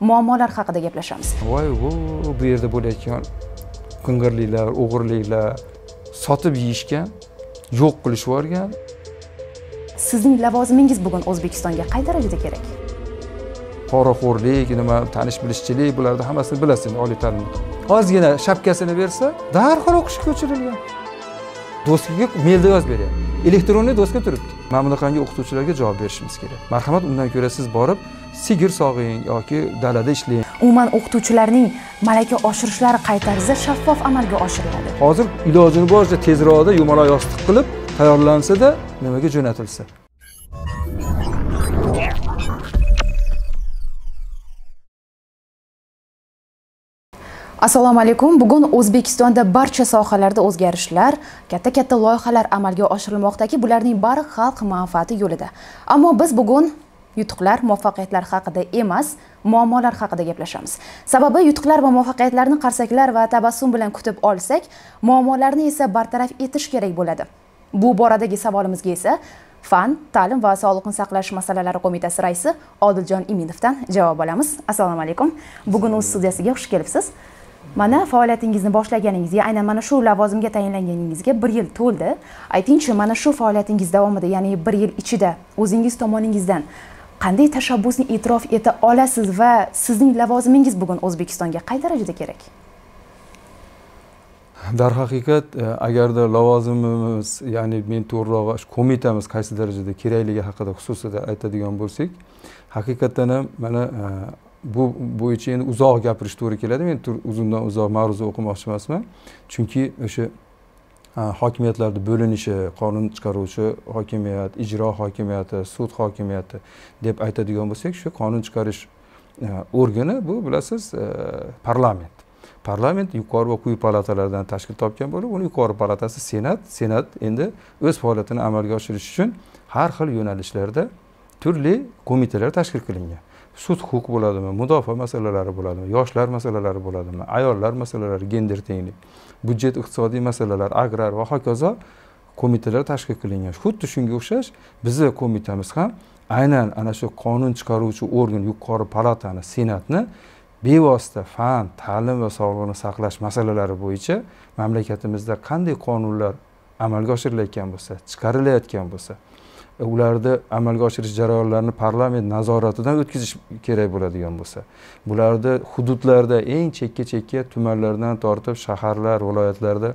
muammolar haqida gaplashamiz voy bu yerda bo'layotgan ko'ngirliklar o'g'irliklar sotib yeyishgan yo'q qilishib yuborgan sizning lavozimingiz bugun o'zbekistonga qay darajada kerak poraxo'rlik nima tanish bilishchilik bularni hammasini bilasiz endi oliy ta'lim ozgina shapkasini bersa darhol o'qishga ko'chirilgan doskaga mailda yozib beryapti elektronniy doska turibdi mana bunaqangi o'qituvchilarga javob berishimiz kerak marhamat undan ko'ra siz borib sigir sog'ing yoki dalada ishlang umuman o'qituvchilarning malaka oshirishlari qay tarzda shaffof amalga oshiriladi hozir ilojini boricha tezroqda yumaloq yostiq qilib tayyorlansada nimaga jo'natilsa assalomu alaykum bugun o'zbekistonda barcha sohalarda o'zgarishlar katta katta loyihalar amalga oshirilmoqdaki bularning bari xalq manfaati yo'lida ammo biz bugun yutuqlar muvaffaqiyatlar haqida emas muammolar haqida gaplashamiz sababi yutuqlar va muvaffaqiyatlarni qarsaklar va tabassum bilan kutib olsak muammolarni esa bartaraf etish kerak bo'ladi bu boradagi savolimizga esa fan ta'lim va sog'liqni saqlash masalalari qo'mitasi raisi odiljon iminovdan javob olamiz assalomu alaykum bugun o'z studiyasiga xush kelibsiz mana faoliyatingizni boshlaganingizga aynan mana shu lavozimga tayinlanganingizga bir yil to'ldi aytingchi mana shu faoliyatingiz davomida ya'ni bir yil ichida o'zingiz tomoningizdan qanday tashabbusni e'tirof eta olasiz va sizning lavozimingiz bugun o'zbekistonga qay darajada kerak darhaqiqat e, agarda lavozimimiz ya'ni men to'g'rirog'i qo'mitamiz qaysi darajada kerakligi haqida xususida aytadigan bo'lsak haqiqatdan ham mana e, bu bo'yicha endi uzoq gapirish to'g'ri keladi men uzundan uzoq ma'ruza o'qimoqchi emasman chunki o'sha hokimiyatlarni bo'linishi qonun chiqaruvchi hokimiyat ijro hokimiyati sud hokimiyati deb aytadigan bo'lsak shu qonun chiqarish organi bu bilasiz e, parlament parlament yuqori va quyi palatalardan tashkil topgan bo'lib uni yuqori palatasi senat senat endi o'z faoliyatini amalga oshirish uchun har xil yo'nalishlarda turli qo'mitalar tashkil qilingan sud huquq bo'ladimi mudofaa masalalari bo'ladimi yoshlar masalalari bo'ladimi ayollar masalalari gender tenglik budjet iqtisodiy masalalar agrar va hokazo qo'mitalar tashkil qilingan xuddi shunga o'xshash bizni qo'mitamiz ham aynan ana shu qonun chiqaruvchi organ yuqori palatani senatni bevosita fan ta'lim va sog'liqni saqlash masalalari bo'yicha mamlakatimizda qanday qonunlar amalga oshirilayotgan bo'lsa chiqarilayotgan bo'lsa E, ularni amalga oshirish jarayonlarini parlament nazoratidan o'tkazish kerak bo'ladigan bo'lsa bularni hududlarda eng chekka chekka tumanlardan tortib shaharlar viloyatlarda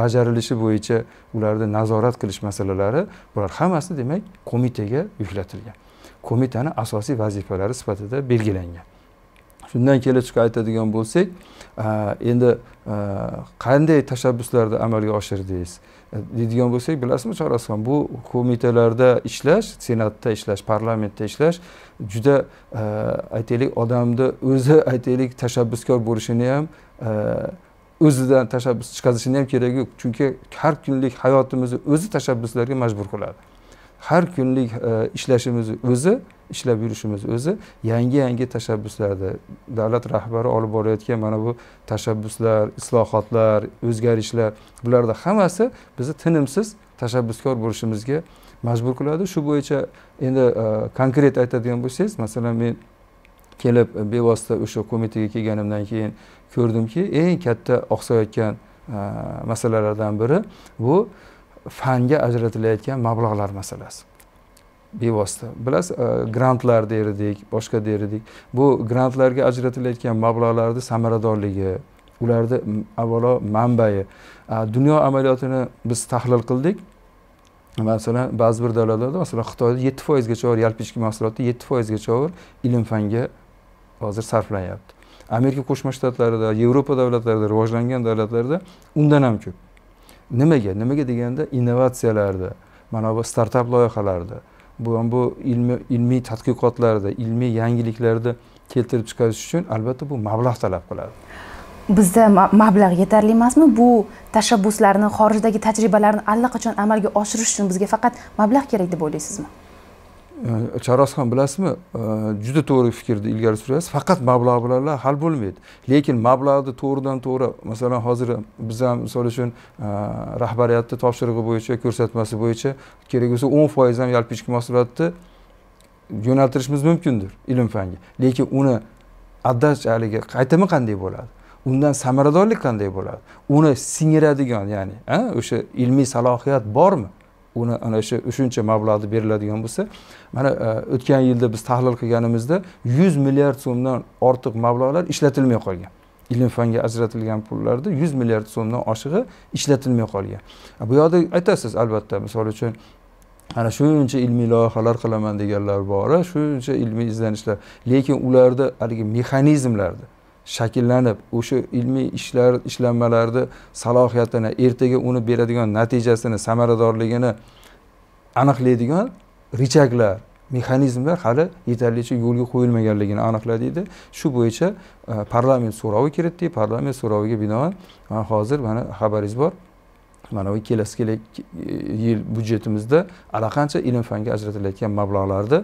bajarilishi bo'yicha ularni nazorat qilish masalalari bular hammasi demak qo'mitaga yuklatilgan qo'mitani asosiy vazifalari sifatida belgilangan shundan kelib chiqib aytadigan bo'lsak endi qanday tashabbuslarni amalga oshirdingiz deydigan bo'lsak bilasizmi chor bu qo'mitalarda ishlash senatda ishlash parlamentda ishlash juda e, aytaylik odamni o'zi aytaylik tashabbuskor bo'lishini ham e, o'zidan tashabbus chiqazishini ham keragi yo'q chunki har kunlik hayotimizni o'zi tashabbuslarga majbur qiladi har kunlik e, ishlashimiz o'zi ishlab yurishimiz o'zi yangi yangi tashabbuslarda davlat rahbari olib borayotgan mana bu tashabbuslar islohotlar o'zgarishlar bularda hammasi bizni tinimsiz tashabbuskor bo'lishimizga majbur qiladi shu bo'yicha endi e, konkret aytadigan bo'lsangiz masalan men kelib e, bevosita o'sha qo'mitaga kelganimdan keyin ko'rdimki eng katta oqsayotgan masalalardan biri bu fanga ajratilayotgan mablag'lar masalasi bevosita bilasiz e, grantlar der edik boshqa der edik bu grantlarga ajratilayotgan mablag'larni samaradorligi ularni avvalo manbai dunyo amaliyotini biz tahlil qildik masalan ba'zi bir davlatlarda masalan xitoyda yetti foizgacha yalpi ichki mahsulotni yetti foizgacha ilm fanga hozir sarflanyapti amerika qo'shma shtatlarida yevropa davlatlarida rivojlangan davlatlarda undan ham ko'p nimaga nimaga deganda innovatsiyalarda mana bu startap loyihalarda bu ham bu ilmiy ilmiy tadqiqotlarda ilmiy yangiliklarda keltirib chiqarish uchun albatta bu mablag' talab qiladi bizda mablag' yetarli emasmi bu tashabbuslarni xorijdagi tajribalarni allaqachon amalga oshirish uchun bizga faqat mablag' kerak deb o'ylaysizmi charozxon bilasizmi juda to'g'ri fikrni ilgari surasiz faqat mablag' bilanlar hal bo'lmaydi lekin mablag'ni to'g'ridan to'g'ri masalan hozir biz ham misol uchun rahbariyatni topshirig'i bo'yicha ko'rsatmasi bo'yicha kerak bo'lsa o'n foiz ham yalpi ichki mahsulotni yo'naltirishimiz mumkindir ilm fanga lekin uni отдача haligi qaytimi qanday bo'ladi undan samaradorlik qanday bo'ladi uni singiradigan ya'ni o'sha ilmiy salohiyat bormi uni ana shu shuncha mablag'ni beriladigan bo'lsa mana e, o'tgan yilda biz tahlil qilganimizda yuz milliard so'mdan ortiq mablag'lar ishlatilmay qolgan ilm fanga ajratilgan pullarni yuz milliard so'mdan oshig'i ishlatilmay qolgan e, bu yoqda aytasiz albatta misol uchun ana shuncha ilmiy loyihalar qilaman deganlar bor shuncha ilmiy izlanishlar lekin ularda haligi mexanizmlarni shakllanib o'sha ilmiy ishlar ishlanmalarni salohiyatini ertaga uni beradigan natijasini samaradorligini aniqlaydigan richaglar mexanizmlar hali yetarlicha yo'lga qo'yilmaganligini aniqladikda shu bo'yicha e, parlament so'rovi kiritdik parlament so'roviga binoan mana e, hozir mana xabaringiz bor mana bu kelasi e, yil budjetimizda allaqancha ilm fanga ajratilayotgan mablag'larni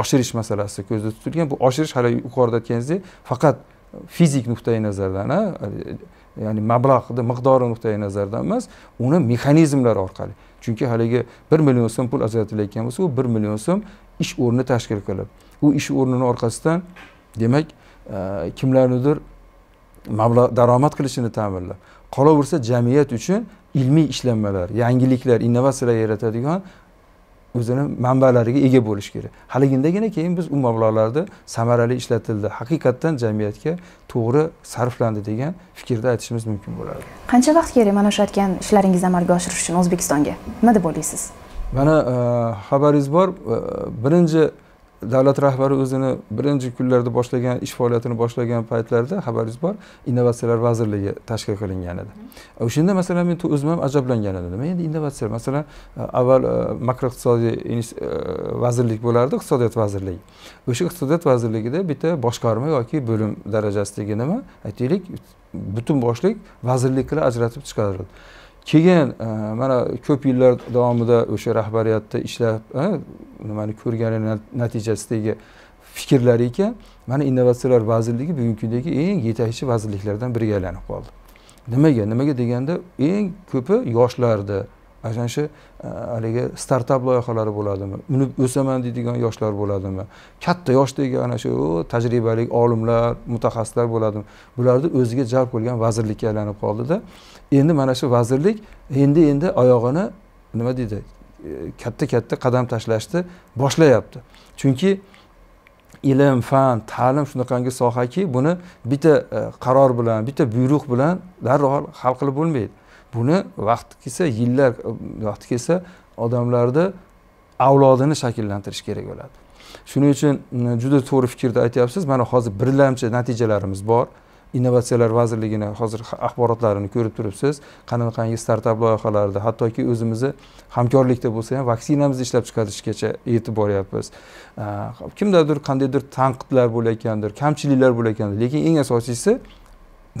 oshirish masalasi ko'zda tutilgan bu oshirish hali yuqorida aytganingizdek faqat fizik nuqtai nazardan ya'ni mablag'ni miqdori nuqtai nazardan emas uni mexanizmlari orqali chunki haligi bir million so'm pul ajratilayotgan bo'lsa u bir million so'm ish o'rni tashkil qilib u ish o'rnini orqasidan demak e, kimlarnidir mablag' daromad qilishini ta'minlab qolaversa jamiyat uchun ilmiy ishlanmalar yangiliklar innovatsiyalar yaratadigan o'zini manbalariga ega bo'lishi kerak haligindagina keyin biz u mablag'larni samarali ishlatildi haqiqatdan jamiyatga to'g'ri sarflandi degan fikrda aytishimiz mumkin bo'ladi qancha vaqt kerak mana shu aytgan ishlaringizni amalga oshirish uchun o'zbekistonga nima deb o'ylaysiz mana e, xabaringiz bor e, birinchi davlat rahbari o'zini birinchi kunlarda boshlagan ish faoliyatini boshlagan paytlarida xabaringiz bor innovatsiyalar vazirligi tashkil qilingan edi mhm. o'shanda masalan men o'zim ham ajablangan edim nima endi innovatsiya masalan e, avval e, makroiqtisodiy e, vazirlik bo'lardi iqtisodiyot vazirligi o'sha iqtisodiyot vazirligida bitta boshqarma yoki bo'lim darajasidagi nima aytaylik butun boshliq vazirlik qilib ajratib chiqarildi keyin e, mana ko'p yillar davomida o'sha rahbariyatda ishlab e, nimani ko'rgani natijasidagi fikrlar ekan mana innovatsiyalar vazirligi bugungi kundagi eng yetakchi vazirliklardan biriga aylanib qoldi nimaga nimaga deganda eng ko'pi yoshlarda ana shu e, haligi startap loyihalari bo'ladimi unib o'saman deydigan yoshlar bo'ladimi katta yoshdagi ana shu tajribali olimlar mutaxassislar bo'ladimi bularni o'ziga jalb qilgan vazirlikka aylanib qoldida endi mana shu vazirlik endi endi oyog'ini nima deydi e, katta katta qadam tashlashni boshlayapti chunki ilm fan ta'lim shunaqangi sohaki buni bitta e, qaror bilan bitta buyruq bilan darrov hal qilib bo'lmaydi buni vaqti kelsa yillar e, vaqti kelsa odamlarni avlodini shakllantirish kerak bo'ladi shuning uchun juda to'g'ri fikrda aytyapsiz mana hozir birlamchi natijalarimiz bor innovatsiyalar vazirligini hozir axborotlarini ko'rib turibsiz qanaqa qanaqa startap loyihalarda hattoki o'zimizni hamkorlikda bo'lsa ham vaksinamizni ishlab chiqarishgacha yetib boryapmiz kimdadir qandaydir tanqidlar bo'layotgandir kamchiliklar bo'layotgandir lekin eng asosiysi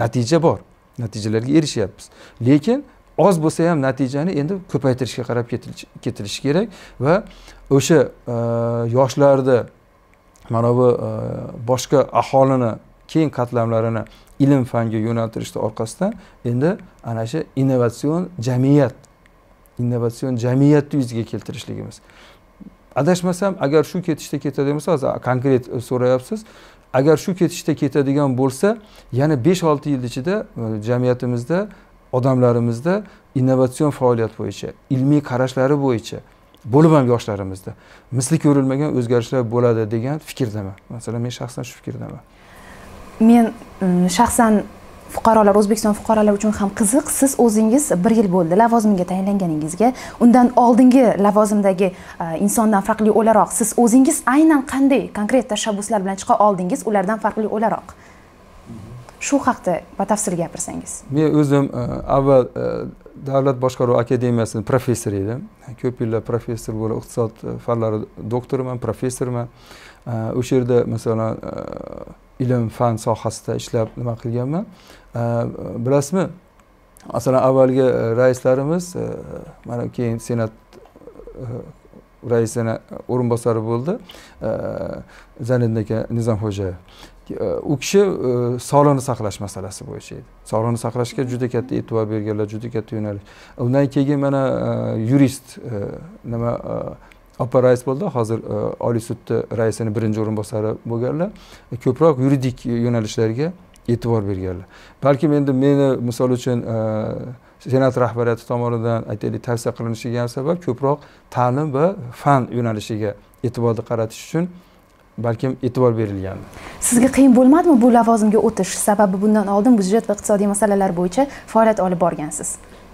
natija bor natijalarga erishyapmiz lekin oz bo'lsa ham natijani endi ko'paytirishga qarab ketilishi kerak va o'sha yoshlarda mana bu boshqa aholini keyin qatlamlarini ilm fanga yo'naltirishni orqasidan endi ana shu innovatsion jamiyat innovatsion jamiyatni yuzaga keltirishligimiz adashmasam agar shu ketishda ketadigan bo'lsa hozir konkret e, so'rayapsiz agar shu ketishda ketadigan bo'lsa yana besh olti yil ichida e, jamiyatimizda odamlarimizda innovatsion faoliyat bo'yicha ilmiy qarashlari bo'yicha bo'lib ham yoshlarimizda misli ko'rilmagan o'zgarishlar bo'ladi degan fikrdaman masalan men shaxsan shu fikrdaman men mm, shaxsan fuqarolar o'zbekiston fuqarolari uchun ham qiziq siz o'zingiz bir yil bo'ldi lavozimga tayinlanganingizga undan oldingi lavozimdagi e, insondan farqli o'laroq siz o'zingiz aynan qanday konkret tashabbuslar bilan chiqa oldingiz ulardan farqli o'laroq shu haqida batafsil gapirsangiz men o'zim e, avval e, davlat boshqaruv akademiyasini professori edim ko'p yillar professor bo'lib iqtisod fanlari doktoriman professorman o'sha yerda masalan ilm fan sohasida ishlab nima qilganman bilasizmi masalan avvalgi e, raislarimiz e, mana keyin senat e, raisini o'rinbosari bo'ldi zaniddin aka nizomxo'jayev u kishi sog'liqni saqlash masalasi bo'yicha edi sog'liqni saqlashga juda katta e'tibor berganlar juda katta yo'nalish undan keyin mana yurist nima opa rais bo'ldi hozir e, oliy sudni raisini birinchi o'rinbosari bo'lganlar e, ko'proq yuridik yo'nalishlarga e'tibor berganlar balkim endi meni misol uchun e, senat rahbariyati tomonidan aytaylik tavsiya qilinishiga ham sabab ko'proq ta'lim va fan yo'nalishiga e'tiborni qaratish uchun balkim e'tibor berilgan sizga qiyin bo'lmadimi bu lavozimga o'tish sababi bundan oldin byudjet va iqtisodiy masalalar bo'yicha faoliyat olib borgansiz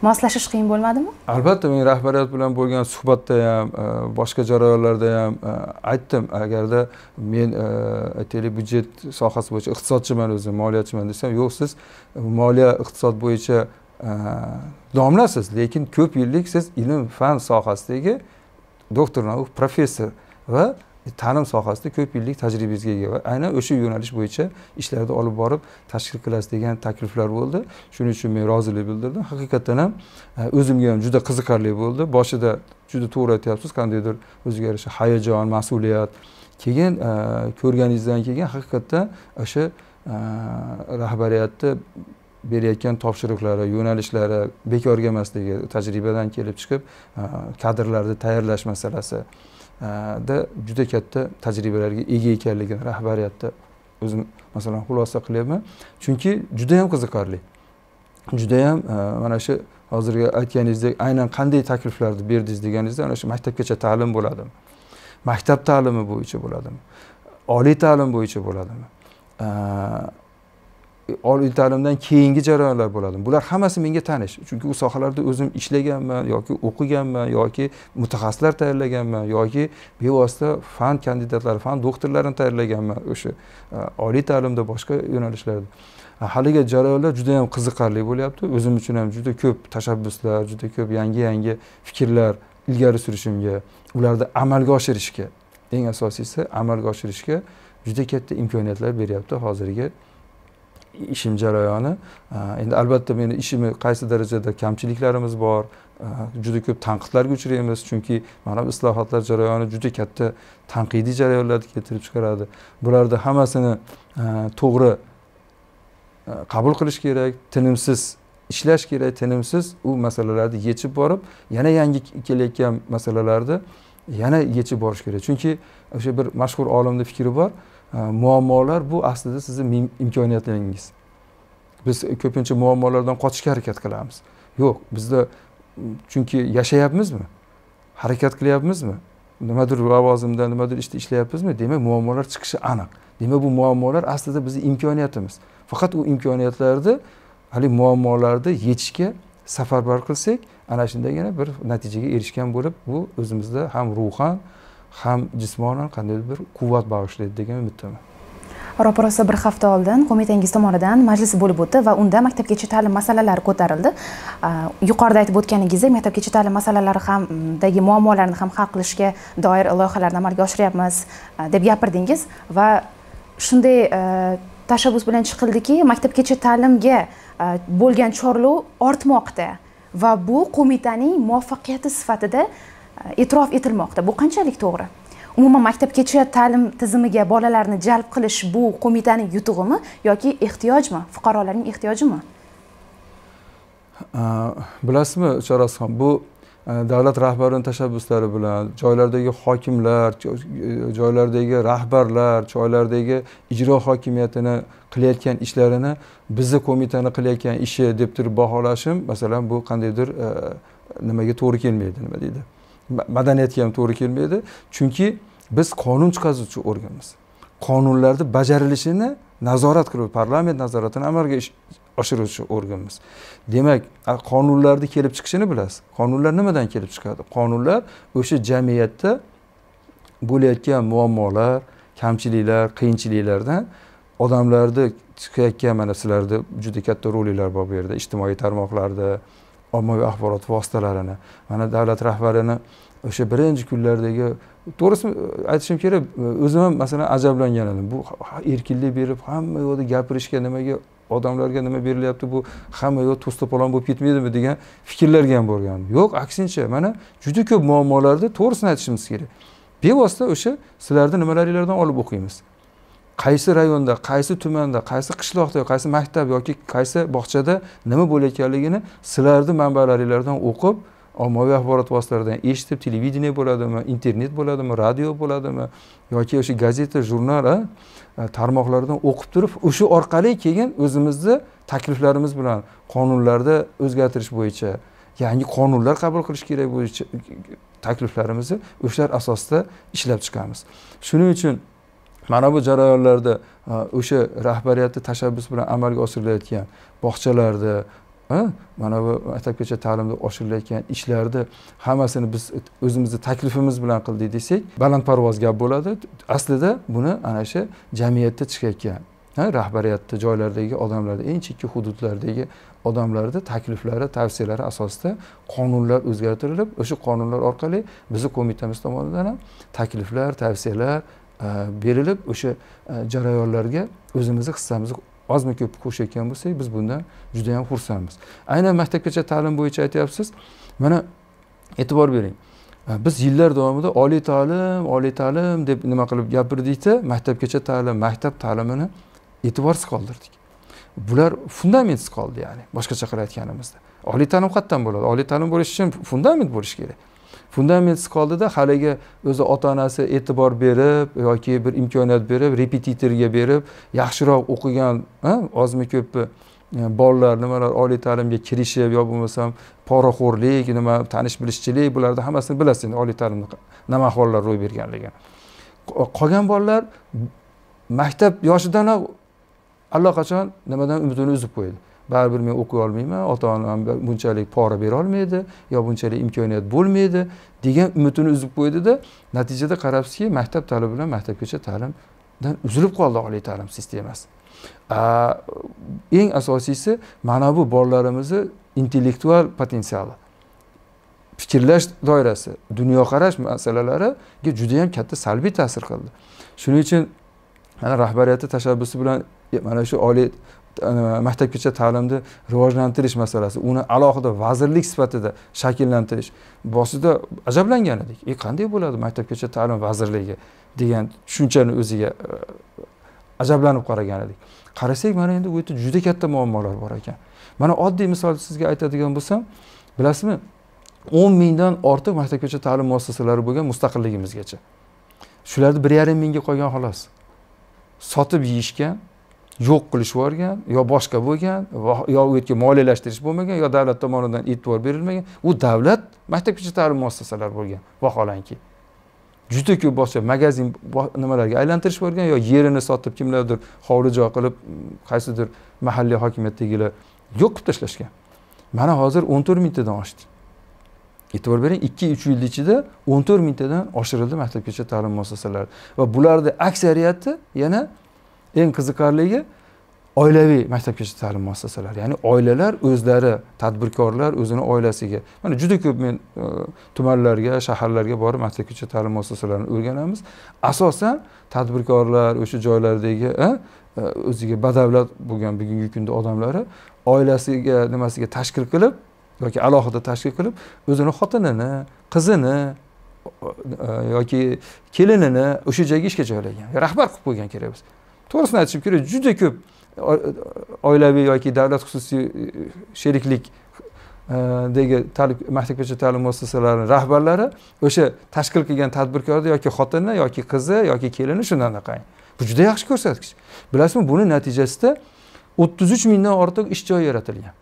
moslashish qiyin bo'lmadimi albatta men rahbariyat bilan bo'lgan suhbatda ham e, boshqa jarayonlarda ham e, aytdim agarda men e, aytaylik byudjet sohasi bo'yicha iqtisodchiman o'zim moliyachiman desam yo'q siz moliya iqtisod bo'yicha domlasiz lekin ko'p yillik siz ilm fan sohasidagi doktor nauk professor va ta'lim sohasida ko'p yillik tajribangizga ega va aynan o'sha yo'nalish bo'yicha ishlarni olib borib tashkil qilasiz degan takliflar bo'ldi shuning uchun men rozilik bildirdim haqiqatdan ham e, o'zimga ham juda qiziqarli bo'ldi boshida juda to'g'ri aytyapsiz qandaydir o'ziga yarasha hayajon mas'uliyat keyin e, ko'rganingizdan keyin haqiqatdan o'sha e, rahbariyatni berayotgan topshiriqlari yo'nalishlari bekorga emasligi tajribadan kelib chiqib kadrlarni tayyorlash masalasi da juda katta tajribalarga ega ekanligini rahbariyatda o'zim masalan xulosa qilyapman chunki juda yam qiziqarli juda yam e, mana shu hozirgi aytganingizdek aynan qanday takliflarni berdingiz deganingizda ana shu maktabgacha ta'lim bo'ladimi maktab ta'limi bo'yicha bo'ladimi oliy ta'lim bo'yicha bo'ladimi e, oliy ta'limdan keyingi jarayonlar bo'ladi bular hammasi menga tanish chunki u sohalarda o'zim ishlaganman yoki o'qiganman yoki mutaxassislar tayyorlaganman yoki bevosita fan kandidatlari fan doktorlarini tayyorlaganman o'sha oliy ta'limda boshqa yo'nalishlarda haligi jarayonlar juda yam qiziqarli bo'lyapti o'zim uchun ham juda ko'p tashabbuslar juda ko'p yangi yangi fikrlar ilgari surishimga ularni amalga oshirishga eng asosiysi amalga oshirishga juda katta imkoniyatlar beryapti hozirgi ishim jarayoni endi albatta meni ishimni qaysi darajada kamchiliklarimiz bor juda ko'p tanqidlarga uchraymiz chunki mana bu islohotlar jarayoni juda katta tanqidiy jarayonlarni keltirib chiqaradi bularni hammasini to'g'ri qabul qilish kerak tinimsiz ishlash kerak tinimsiz u masalalarni yechib borib yana yangi kelayotgan masalalarni yana yechib borish kerak chunki o'sha bir mashhur olimni fikri bor Э, muammolar bu aslida sizni imkoniyatlaringiz biz ko'pincha muammolardan qochishga harakat qilamiz yo'q bizda chunki yashayapmizmi harakat qilyapmizmi nimadir lavozimda nimadir ishda ishlayapmizmi demak muammolar chiqishi aniq demak bu muammolar aslida bizni imkoniyatimiz faqat u imkoniyatlarni haligi muammolarni yechishga safarbar qilsak ana shundagina bir natijaga erishgan bo'lib bu o'zimizda ham ruhan ham jismonan qandaydir bir quvvat bag'ishlaydi degan umiddaman ro'parasi bir hafta oldin qo'mitangiz tomonidan majlis bo'lib o'tdi va unda maktabgacha ta'lim masalalari ko'tarildi yuqorida aytib o'tganingizdek maktabgacha ta'lim masalalari hamdagi muammolarni ham hal qilishga doir loyihalarni amalga oshiryapmiz deb gapirdingiz va shunday tashabbus bilan chiqildiki maktabgacha ta'limga bo'lgan chorlov ortmoqda va bu qo'mitaning muvaffaqiyati sifatida E, e'tirof etilmoqda bu qanchalik to'g'ri umuman maktabgacha ta'lim tizimiga bolalarni jalb qilish bu qo'mitaning yutug'imi yoki ehtiyojmi fuqarolarning ehtiyojimi bilasizmi uchar bu e, davlat rahbarini tashabbuslari bilan joylardagi hokimlar e, joylardagi rahbarlar joylardagi ijro hokimiyatini qilayotgan ishlarini bizni qo'mitani qilayotgan ishi deb turib baholashim masalan bu qandaydir nimaga to'g'ri kelmaydi nima deydi madaniyatga ham to'g'ri kelmaydi chunki biz qonun chiqaruvchi organmiz qonunlarni bajarilishini nazorat qilib parlament nazoratini amalga oshiruvchi organmiz demak qonunlarni kelib chiqishini bilasiz qonunlar nimadan kelib chiqadi qonunlar o'sha jamiyatda bo'layotgan muammolar kamchiliklar qiyinchiliklardan odamlarni chiqayotgan mana sizlarni juda katta rolinglar bor bu yerda ijtimoiy tarmoqlarda ommaviy axborot vositalarini mana davlat rahbarini o'sha birinchi kunlardagi to'g'risini aytishim kerak o'zim ham masalan ajablangan edim bu erkinlik berib hamma yoqda gapirishga nimaga odamlarga nima berilyapti bu hamma yoq to's polon bo'lib ketmaydimi degan fikrlarga ham borgan yo'q aksincha mana juda ko'p muammolarda to'g'risini aytishimiz kerak bevosita o'sha sizlarni nimalaringlardan olib o'qiymiz qaysi rayonda qaysi tumanda qaysi qishloqda qaysi maktab yoki qaysi bog'chada nima bo'layotganligini sizlarni manbalaringlardan o'qib ommaviy axborot vositalaridan eshitib televideniye bo'ladimi internet bo'ladimi radio bo'ladimi yoki o'sha gazeta jurnal tarmoqlardan o'qib turib o'sha orqali keyin o'zimizni takliflarimiz bilan qonunlarda o'zgartirish bo'yicha yangi qonunlar qabul qilish kerak bo'yicha takliflarimizni o'shalar asosida ishlab chiqamiz shuning uchun mana bu jarayonlarda e, o'sha rahbariyatni tashabbus bilan amalga oshirilayotgan bog'chalarda e, mana bu maktabgacha ta'limda oshirilayotgan ishlarni hammasini biz o'zimizni taklifimiz bilan qildik desak balandparvoz gap bo'ladi aslida buni ana shu jamiyatda chiqayotgan e, rahbariyatni joylardagi odamlarni eng chekka hududlardagi odamlarni takliflari tavsiyalari asosida qonunlar o'zgartirilib o'sha qonunlar orqali bizni qo'mitamiz tomonidan ham takliflar tavsiyalar E, berilib o'sha e, jarayonlarga o'zimizni hissamizni ozmi ko'pmi qo'shayotgan bo'lsak biz bundan juda yam xursandmiz aynan maktabgacha ta'lim bo'yicha aytyapsiz mana e'tibor bering e, biz yillar davomida oliy ta'lim oliy ta'lim deb nima qilib gapirdikda maktabgacha ta'lim maktab ta'limini e'tiborsiz qoldirdik bular fundamentsiz qoldi ya'ni boshqacha qilib aytganimizda oliy ta'lim qayerdan bo'ladi oliy ta'lim bo'lishi uchun fundament bo'lishi kerak fundamentsiz qoldida haligi o'zi ota onasi e'tibor berib yoki bir imkoniyat berib repetitorga berib yaxshiroq o'qigan ozmi ko'pmi e, bolalar nimalar oliy ta'limga kirishib yo bo'lmasam poraxo'rlik nima tanish bilishchilik bularni hammasini bilasiz endi oliy ta'limda nima ahvollar ro'y berganligini qolgan bolalar maktab yoshidanoq allaqachon nimadan umidini uzib qo'ydi baribir men o'qiy olmayman ota onam bunchalik pora berolmaydi yo bunchalik imkoniyat bo'lmaydi degan umidini uzib qo'ydida natijada qarabsizki maktab ta'limi bilan maktabgacha ta'limdan uzilib qoldi oliy ta'lim sistemasi eng asosiysi mana bu bolalarimizni intellektual potensiali fikrlash doirasi dunyoqarash masalalariga judayam katta salbiy ta'sir qildi shuning uchun mana rahbariyati tashabbusi bilan e, mana shu oliy maktabgacha ta'limni rivojlantirish masalasi uni alohida vazirlik sifatida shakllantirish boshida ajablangan edik e qanday bo'ladi maktabgacha ta'lim vazirligi degan tushunchani o'ziga e, ajablanib qaragan edik qarasak mana endi u yerda juda katta muammolar bor ekan mana oddiy misol sizga aytadigan bo'lsam bilasizmi o'n mingdan ortiq maktabgacha ta'lim muassasalari bo'lgan mustaqilligimizgacha shularni bir yarim mingga qolgan xolos sotib yeyishgan yo'q qilish yuborgan yo boshqa bo'lgan yo u yerga moliyalashtirish bo'lmagan yo davlat tomonidan e'tibor berilmagan u davlat maktabgacha ta'lim muassasalari bo'lgan vaholanki juda ko'p boshqa magazin nimalarga aylantirish borgan yo yerini sotib kimlardir joy qilib qaysidir mahalliy hokimiyatdagilar yo'q qilib tashlashgan mana hozir o'n to'rt mingtadan oshdi e'tibor bering ikki uch yil ichida o'n to'rt mingtadan oshirildi maktabgacha ta'lim muassasalari va bularni aksariyati yana eng qiziqarligi oilaviy maktabgacha ta'lim muassasalari ya'ni oilalar o'zlari tadbirkorlar o'zini oilasiga mana juda ko'p men e, tumanlarga shaharlarga borib maktabgacha ta'lim muassasalarini o'rganamiz asosan tadbirkorlar o'sha joylardagi e, e, o'ziga badavlat bo'lgan bugungi kunda odamlari oilasiga nimasiga tashkil qilib yoki alohida tashkil qilib o'zini xotinini qizini yoki kelinini o'sha joyga ishga joylagan rahbar qilib qo'ygan kerak bo'lsa to'g'risini aytishim kerak juda ko'p e, oilaviy yoki davlat xususiy e, sheriklik e, dagi ta'lim maktabgacha ta'lim muassasalarini rahbarlari o'sha tashkil qilgan tadbirkorni yoki xotini yoki qizi yoki kelini shundan qarang bu juda yaxshi ko'rsatkich bilasizmi buni natijasida o'ttiz uch mingdan ortiq ish joyi yaratilgan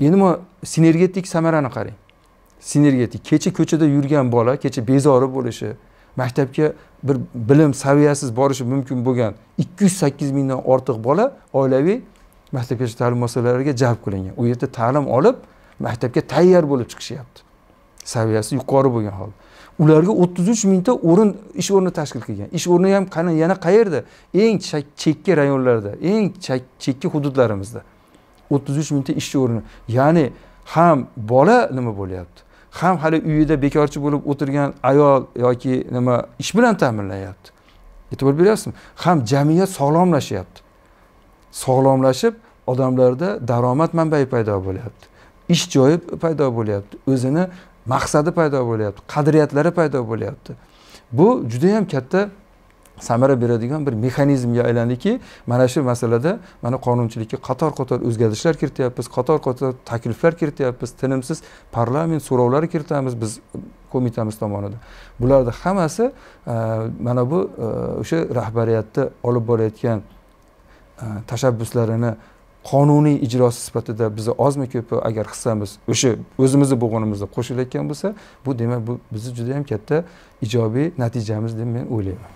endi mana sinergetik samarani qarang sinergetik kecha ko'chada yurgan bola kecha bezori bo'lishi maktabga bir bilim saviyasiz borishi mumkin bo'lgan ikki yuz sakkiz mingdan ortiq bola oilaviy maktabgacha ta'lim muassasalariga jalb qilingan u yerda ta'lim olib maktabga tayyor bo'lib chiqishyapti saviyasi yuqori bo'lgan holda ularga o'ttiz uch mingta o'rin ish o'rni tashkil qilgan ish o'rni ham qani yana qayerda eng chekka rayonlarda eng chekka hududlarimizda o'ttiz uch mingta ishchi o'rni ya'ni ham bola nima bo'lyapti ham hali uyida bekorchi bo'lib o'tirgan ayol yoki nima ish bilan ta'minlayapti e'tibor beryapsizmi ham jamiyat sog'lomlashyapti sog'lomlashib odamlarda daromad manbai paydo bo'lyapti ish joyi paydo bo'lyapti o'zini maqsadi paydo bo'lyapti qadriyatlari paydo bo'lyapti bu judayam katta samara beradigan bir mexanizmga aylandiki mana shu masalada mana qonunchilikka qator qator o'zgarishlar kirityapmiz qator qator takliflar kirityapmiz tinimsiz parlament so'rovlari kiritamiz biz qo'mitamiz tomonidan bularni hammasi e, mana bu e, o'sha rahbariyatni olib borayotgan e, tashabbuslarini qonuniy ijrosi sifatida bizni ozmi ko'pi agar hissamiz o'sha o'zimizni bo'g'inimizda qo'shilayotgan bo'lsa bu demak bu bizni judayam katta ijobiy natijamiz deb men o'ylayman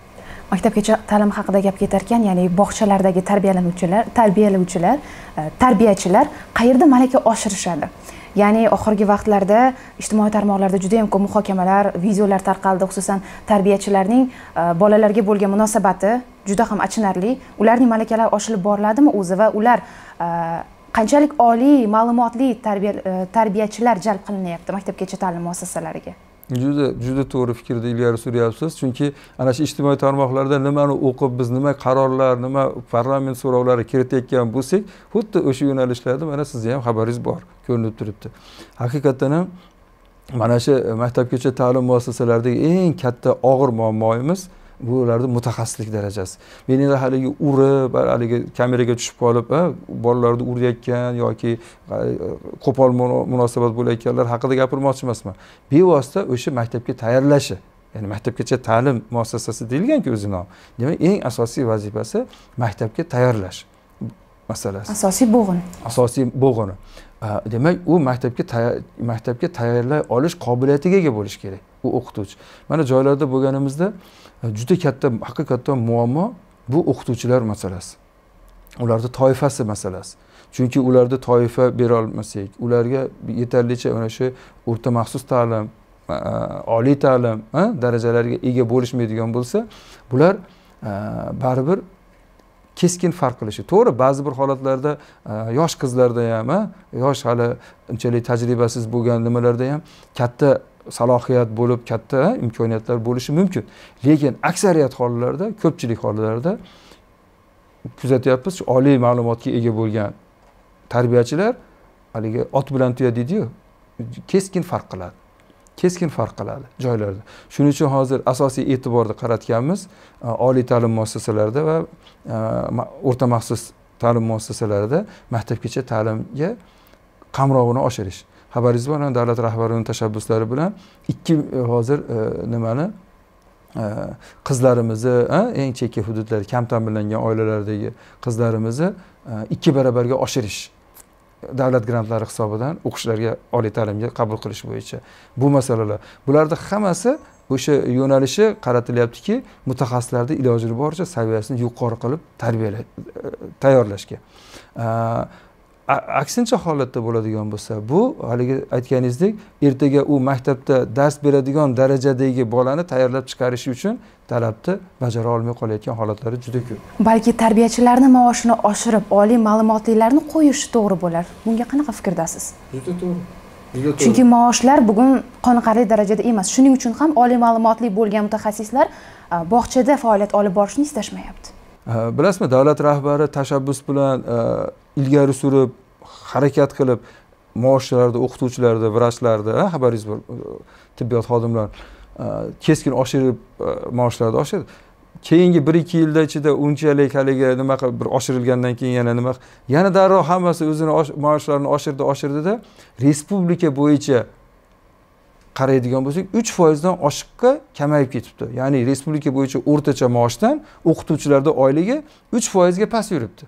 maktabgacha ta'lim haqida gap ketarkan ya'ni bog'chalardagi tarbiyalanuvchilar tarbiyalovchilar e, tarbiyachilar qayerda malaka oshirishadi ya'ni oxirgi vaqtlarda ijtimoiy tarmoqlarda juda yam ko'p muhokamalar videolar tarqaldi xususan tarbiyachilarning e, bolalarga bo'lgan munosabati juda ham achinarli ularning malakalari oshirib boriladimi o'zi va ular e, qanchalik oliy ma'lumotli tarbiyachilar jalb qilinyapti maktabgacha ta'lim muassasalariga juda juda to'g'ri fikrni ilgari suryapsiz chunki ana shu ijtimoiy tarmoqlarda nimani o'qib biz nima qarorlar nima parlament so'rovlari kiritayotgan bo'lsak xuddi o'sha yo'nalishlarda mana sizni ham xabaringiz bor ko'rinib turibdi haqiqatdan ham mana shu maktabgacha ta'lim muassasalaridagi eng katta og'ir muammoyimiz bu ularni mutaxassislik darajasi men endi haligi urib haligi kameraga tushib qolib bolalarni urayotgan yoki qo'pol munosabat bo'layotganlar haqida gapirmoqchi emasman bevosita o'sha maktabga tayyorlashi ya'ni maktabgacha ta'lim muassasasi deyilganku o'zi nomi demak eng asosiy vazifasi maktabga tayyorlash masalasi asosiy bo'g'in asosiy bo'g'ini demak u maktabga maktabga tayyorlay olish qobiliyatiga ega bo'lishi kerak u o'qituvchi mana joylarda bo'lganimizda Э, juda katta haqiqatdan muammo bu o'qituvchilar masalasi ularni toifasi masalasi chunki ularda toifa berolmasak ularga yetarlicha mana shu o'rta maxsus ta'lim e, oliy ta'lim e, darajalariga ega bo'lishmaydigan bo'lsa bular e, baribir keskin farq qilishi to'g'ri ba'zi bir holatlarda yosh qizlarda ham yosh hali unchalik tajribasiz bo'lgan nimalarda ham katta salohiyat bo'lib katta imkoniyatlar bo'lishi mumkin lekin aksariyat hollarda ko'pchilik hollarda kuzatyapmiz oliy ma'lumotga ega bo'lgan tarbiyachilar haligi ot bilan tuya deydiyu keskin farq qiladi keskin farq qiladi joylarda shuning uchun hozir asosiy e'tiborni qaratganmiz e, oliy ta'lim muassasalarida va e, o'rta maxsus ta'lim muassasalarida maktabgacha ta'limga qamrovini oshirish xabaringiz bor davlat rahbarini tashabbuslari bilan ikki e, hozir e, nimani e, qizlarimizni eng chekka hududlar kam ta'minlangan oilalardagi qizlarimizni ikki barobarga oshirish davlat grantlari hisobidan o'qishlarga oliy ta'limga qabul qilish bo'yicha bu masalalar bularni hammasi o'sha yo'nalishi qaratilyaptiki mutaxassislarni iloji boricha saviyasini yuqori qilib tarbiyalay tayyorlashga aksincha holatda bo'ladigan bo'lsa bu haligi aytganingizdek ertaga u maktabda dars beradigan darajadagi bolani tayyorlab chiqarish uchun talabni bajara olmay qolayotgan holatlari juda ko'p balki tarbiyachilarni maoshini oshirib oliy ma'lumotlilarni qo'yish to'g'ri bo'lar bunga qanaqa fikrdasiz juda to'g'ri chunki maoshlar bugun qoniqarli darajada emas shuning uchun ham oliy ma'lumotli bo'lgan mutaxassislar bog'chada faoliyat olib borishni istashmayapti bilasizmi davlat rahbari tashabbus bilan ilgari surib harakat qilib maoshlarda o'qituvchilarda vrachlarda xabaringiz bor e, tibbiyot xodimlari e, keskin oshirib e, maoshlarni oshirdi keyingi bir ikki yilda ichida unchalik haligi nima qilib bir oshirilgandan keyin yana nima yana darrov hammasi o'zini maoshlarini oshirdi oshirdida respublika bo'yicha qaraydigan bo'lsak uch foizdan oshiqqa kamayib ketibdi ya'ni respublika bo'yicha o'rtacha maoshdan o'qituvchilarni oyligi uch foizga past yuribdi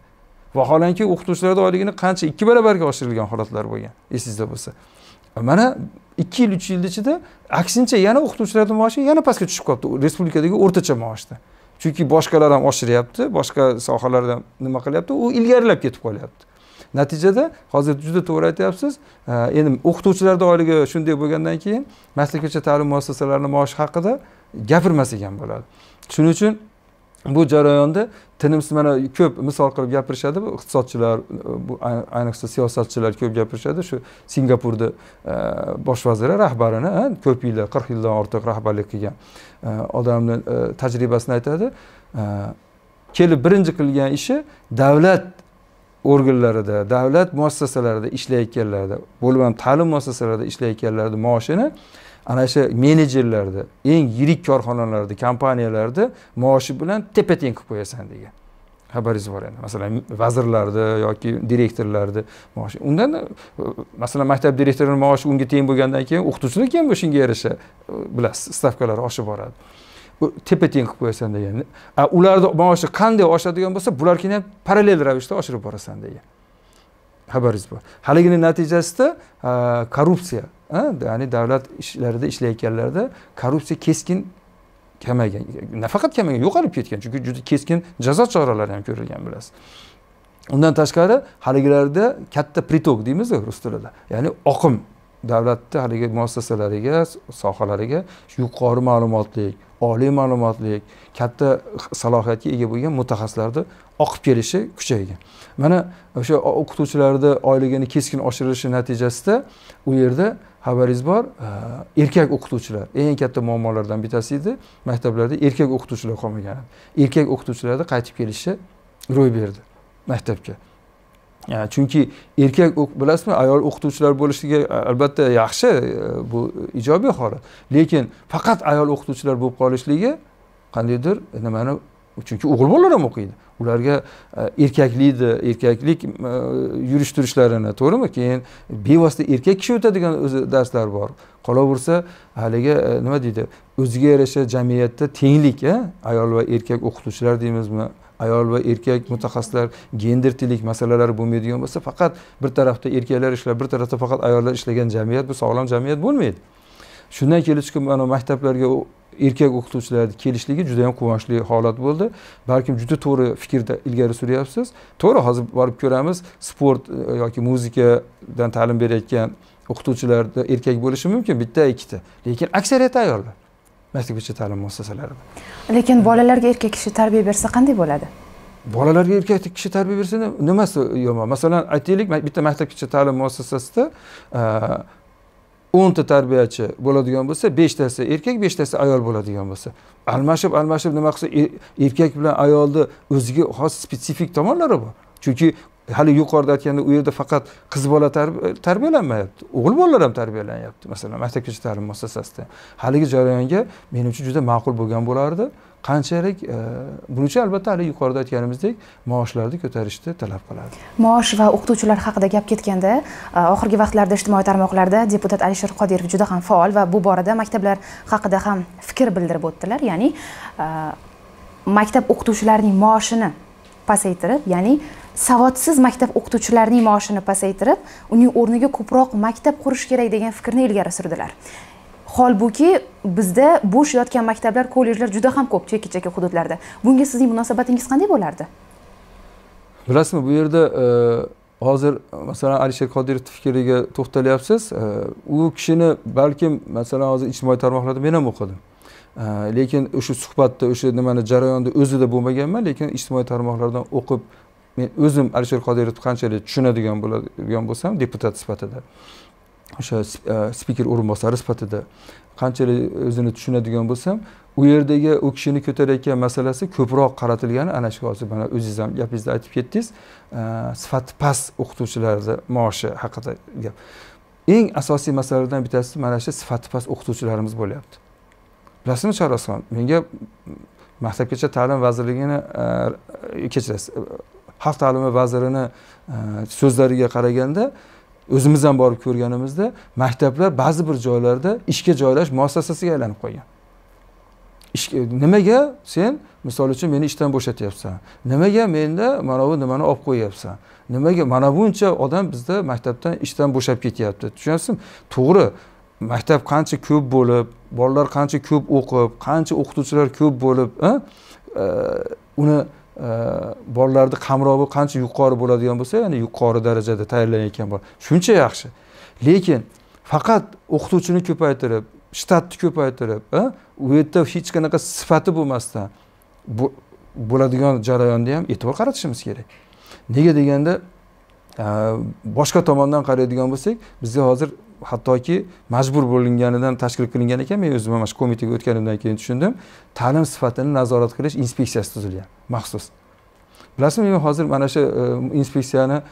vaholanki o'qituvchilarni oyligini qancha ikki barobarga oshirilgan holatlar bo'lgan esingizda bo'lsa mana ikki yil uch yil ichida aksincha yana o'qituvchilarni maoshi yana pastga tushib qolibdi respublikadagi o'rtacha maoshda chunki boshqalar ham oshiryapti boshqa sohalarda nima qilyapti u ilgarilab ketib qolyapti natijada hozir juda to'g'ri aytyapsiz e, endi o'qituvchilarni oyligi shunday bo'lgandan keyin maslakacha ta'lim muassasalarini maoshi haqida gapirmas ekan bo'ladi shuning uchun bu jarayonda tinimsiz mana ko'p misol qilib gapirishadi bu iqtisodchilar bu ayniqsa siyosatchilar ko'p gapirishadi shu singapurda e, bosh vaziri rahbarini ko'p yillar qirq yildan ortiq rahbarlik qilgan e, odamni e, tajribasini aytadi kelib birinchi qilgan ishi davlat organlarida davlat muassasalarida ishlayotganlarda bo'lib ham ta'lim muassasalarida ishlayotganlarni maoshini ana shu menejerlarni eng yirik korxonalarda kompaniyalarda maoshi bilan tepa teng qilib qo'yasan degan xabaringiz bor endi masalan vazirlarni yoki direktorlarni maoshi undan e, masalan maktab direktorini maoshi unga teng bo'lgandan keyin o'qituvchilar ham o'shanga yarasha e, bilasiz stavkalari oshib boradi tepa teng qilib qo'yasan degan a ularni maoshi qanday oshadigan bo'lsa bularnikini ham parallel ravishda oshirib borasan degan xabaringiz bor haligini natijasida korrupsiya ya'ni davlat ishlarida ishlayotganlarda korrupsiya keskin kamaygan nafaqat kamaygan yo'qolib ketgan chunki juda keskin jazo choralari ham ko'rilgan bilasiz undan tashqari haligilarda katta pritok deymiz rus tilida ya'ni oqim davlatni haligi muassasalariga sohalariga yuqori ma'lumotli oliy ma'lumotli katta salohiyatga ega bo'lgan mutaxassislarni oqib kelishi kuchaygan mana o'sha o'qituvchilarni oyligini keskin oshirilishi natijasida u yerda xabaringiz bor erkak o'qituvchilar eng katta muammolardan bittasi edi maktablarda erkak o'qituvchilar qolmagan erkak o'qituvchilarni qaytib kelishi ro'y berdi maktabga chunki erkak bilasizmi ayol o'qituvchilar bo'lishligi albatta yaxshi e, bu ijobiy holat lekin faqat ayol o'qituvchilar bo'lib qolishligi qandaydir e, nimani chunki o'g'il bolalar ham o'qiydi ularga e, erkaklikni erkaklik e, yurish turishlarini to'g'rimi keyin bevosita erkak kishi o'tadigan o'zi darslar bor qolaversa haligi e, nima deydi o'ziga yarasha jamiyatda tenglik ayol va erkak o'qituvchilar deymizmi ayol va erkak mutaxassislar gender tenglik masalalari bo'lmaydigan bo'lsa faqat bir tarafda erkaklar ishlab bir tarafda faqat ayollar ishlagan jamiyat bu sog'lom jamiyat bo'lmaydi shundan kelib chiqib mana maktablarga erkak o'qituvchilarni kelishligi juda yam quvonchli holat bo'ldi balkim juda to'g'ri fikrda ilgari suryapsiz to'g'ri hozir borib ko'ramiz sport e, yoki muzikadan ta'lim berayotgan o'qituvchilarda erkak bo'lishi mumkin bitta ikkita lekin aksariyat ayollar maktabgacha ta'lim muassasalarida lekin bolalarga erkak kishi tarbiya bersa qanday bo'ladi bolalarga erkak kishi tarbiya bersa nimasi yomon masalan aytaylik bitta maktabgacha ta'lim muassasasida e, o'nta tarbiyachi bo'ladigan bo'lsa beshtasi erkak beshtasi ayol bo'ladigan bo'lsa almashib almashib nima qilsa er, erkak bilan ayolni o'ziga xos spetsifik tomonlari bor chunki hali yuqorida aytganda u yerda faqat qiz bola tarbiyalanmayapti o'g'il bolalar ham tarbiyalanyapti masalan maktabgacha ta'lim muassasasida haligi jarayonga menimcha juda ma'qul bo'lgan bo'lardi qanchalik e, buning uchun albatta hali yuqorida aytganimizdek maoshlarni ko'tarishni talab qiladi maosh va o'qituvchilar haqida gap ketganda e, oxirgi vaqtlarda ijtimoiy tarmoqlarda deputat alisher qodirov juda ham faol va bu borada maktablar haqida ham fikr bildirib o'tdilar ya'ni e, maktab o'qituvchilarining maoshini pasaytirib ya'ni savodsiz maktab o'qituvchilarining maoshini pasaytirib uning o'rniga ko'proq maktab qurish kerak degan fikrni ilgari surdilar holbuki bizda bo'sh yotgan maktablar kollejlar juda ham ko'p chekka chekka hududlarda bunga sizning munosabatingiz qanday bo'lardi bilasizmi bu yerda e, hozir masalan alisher qodirov fikriga to'xtalyapsiz e, u kishini balkim masalan hozir ijtimoiy tarmoqlarda men ham o'qidim e, lekin o'sha suhbatda o'sha nimani jarayonda o'zida bo'lmaganman lekin ijtimoiy tarmoqlardan o'qib men o'zim alisher qodirovni qanchalik tushunadigan bo'ladigan bo'lsam deputat sifatida o'sha e, spiker o'rinbosari sifatida qanchalik o'zini tushunadigan bo'lsam u yerdagi u kishini ko'tarayotgan masalasi ko'proq qaratilgani ana shu hozir mana o'zingiz ham gapingizda aytib ketdingiz e, sifati past o'qituvchilarni maoshi haqida gap eng asosiy masalalardan bittasi mana shu sifati past o'qituvchilarimiz bo'lyapti bilasizmi shahrozxon menga maktabgacha ta'lim vazirligini e, kechirasiz xalq ta'limi vazirini so'zlariga qaraganda o'zimiz ham borib ko'rganimizda maktablar ba'zi bir joylarda ishga joylash muassasasiga aylanib qolgan e, nimaga sen misol uchun meni ishdan bo'shatyapsan nimaga menda mana bu nimani olib qo'yyapsan nimaga mana buncha odam bizda maktabdan ishdan bo'shab ketyapti tushunyapsizmi to'g'ri maktab qancha ko'p bo'lib bolalar qancha ko'p o'qib qancha o'qituvchilar ko'p bo'lib e, uni bolalarni qamrovi qancha yuqori bo'ladigan bo'lsa ya'ni yuqori darajada tayyorlanayotgan bola shuncha yaxshi lekin faqat o'qituvchini ko'paytirib shtatni ko'paytirib u yerda hech qanaqa sifati bo'lmasdan bo'ladigan jarayonda ham e'tibor qaratishimiz kerak nega deganda e, boshqa tomondan qaraydigan bo'lsak bizga hozir hattoki majbur bo'linganidan tashkil qilingan ekan men o'zim mana shu komitega o'tganimdan keyin tushundim ta'lim sifatini nazorat qilish inspeksiyasi tuzilgan maxsus bilasizmi men hozir mana shu e, inspeksiyani e,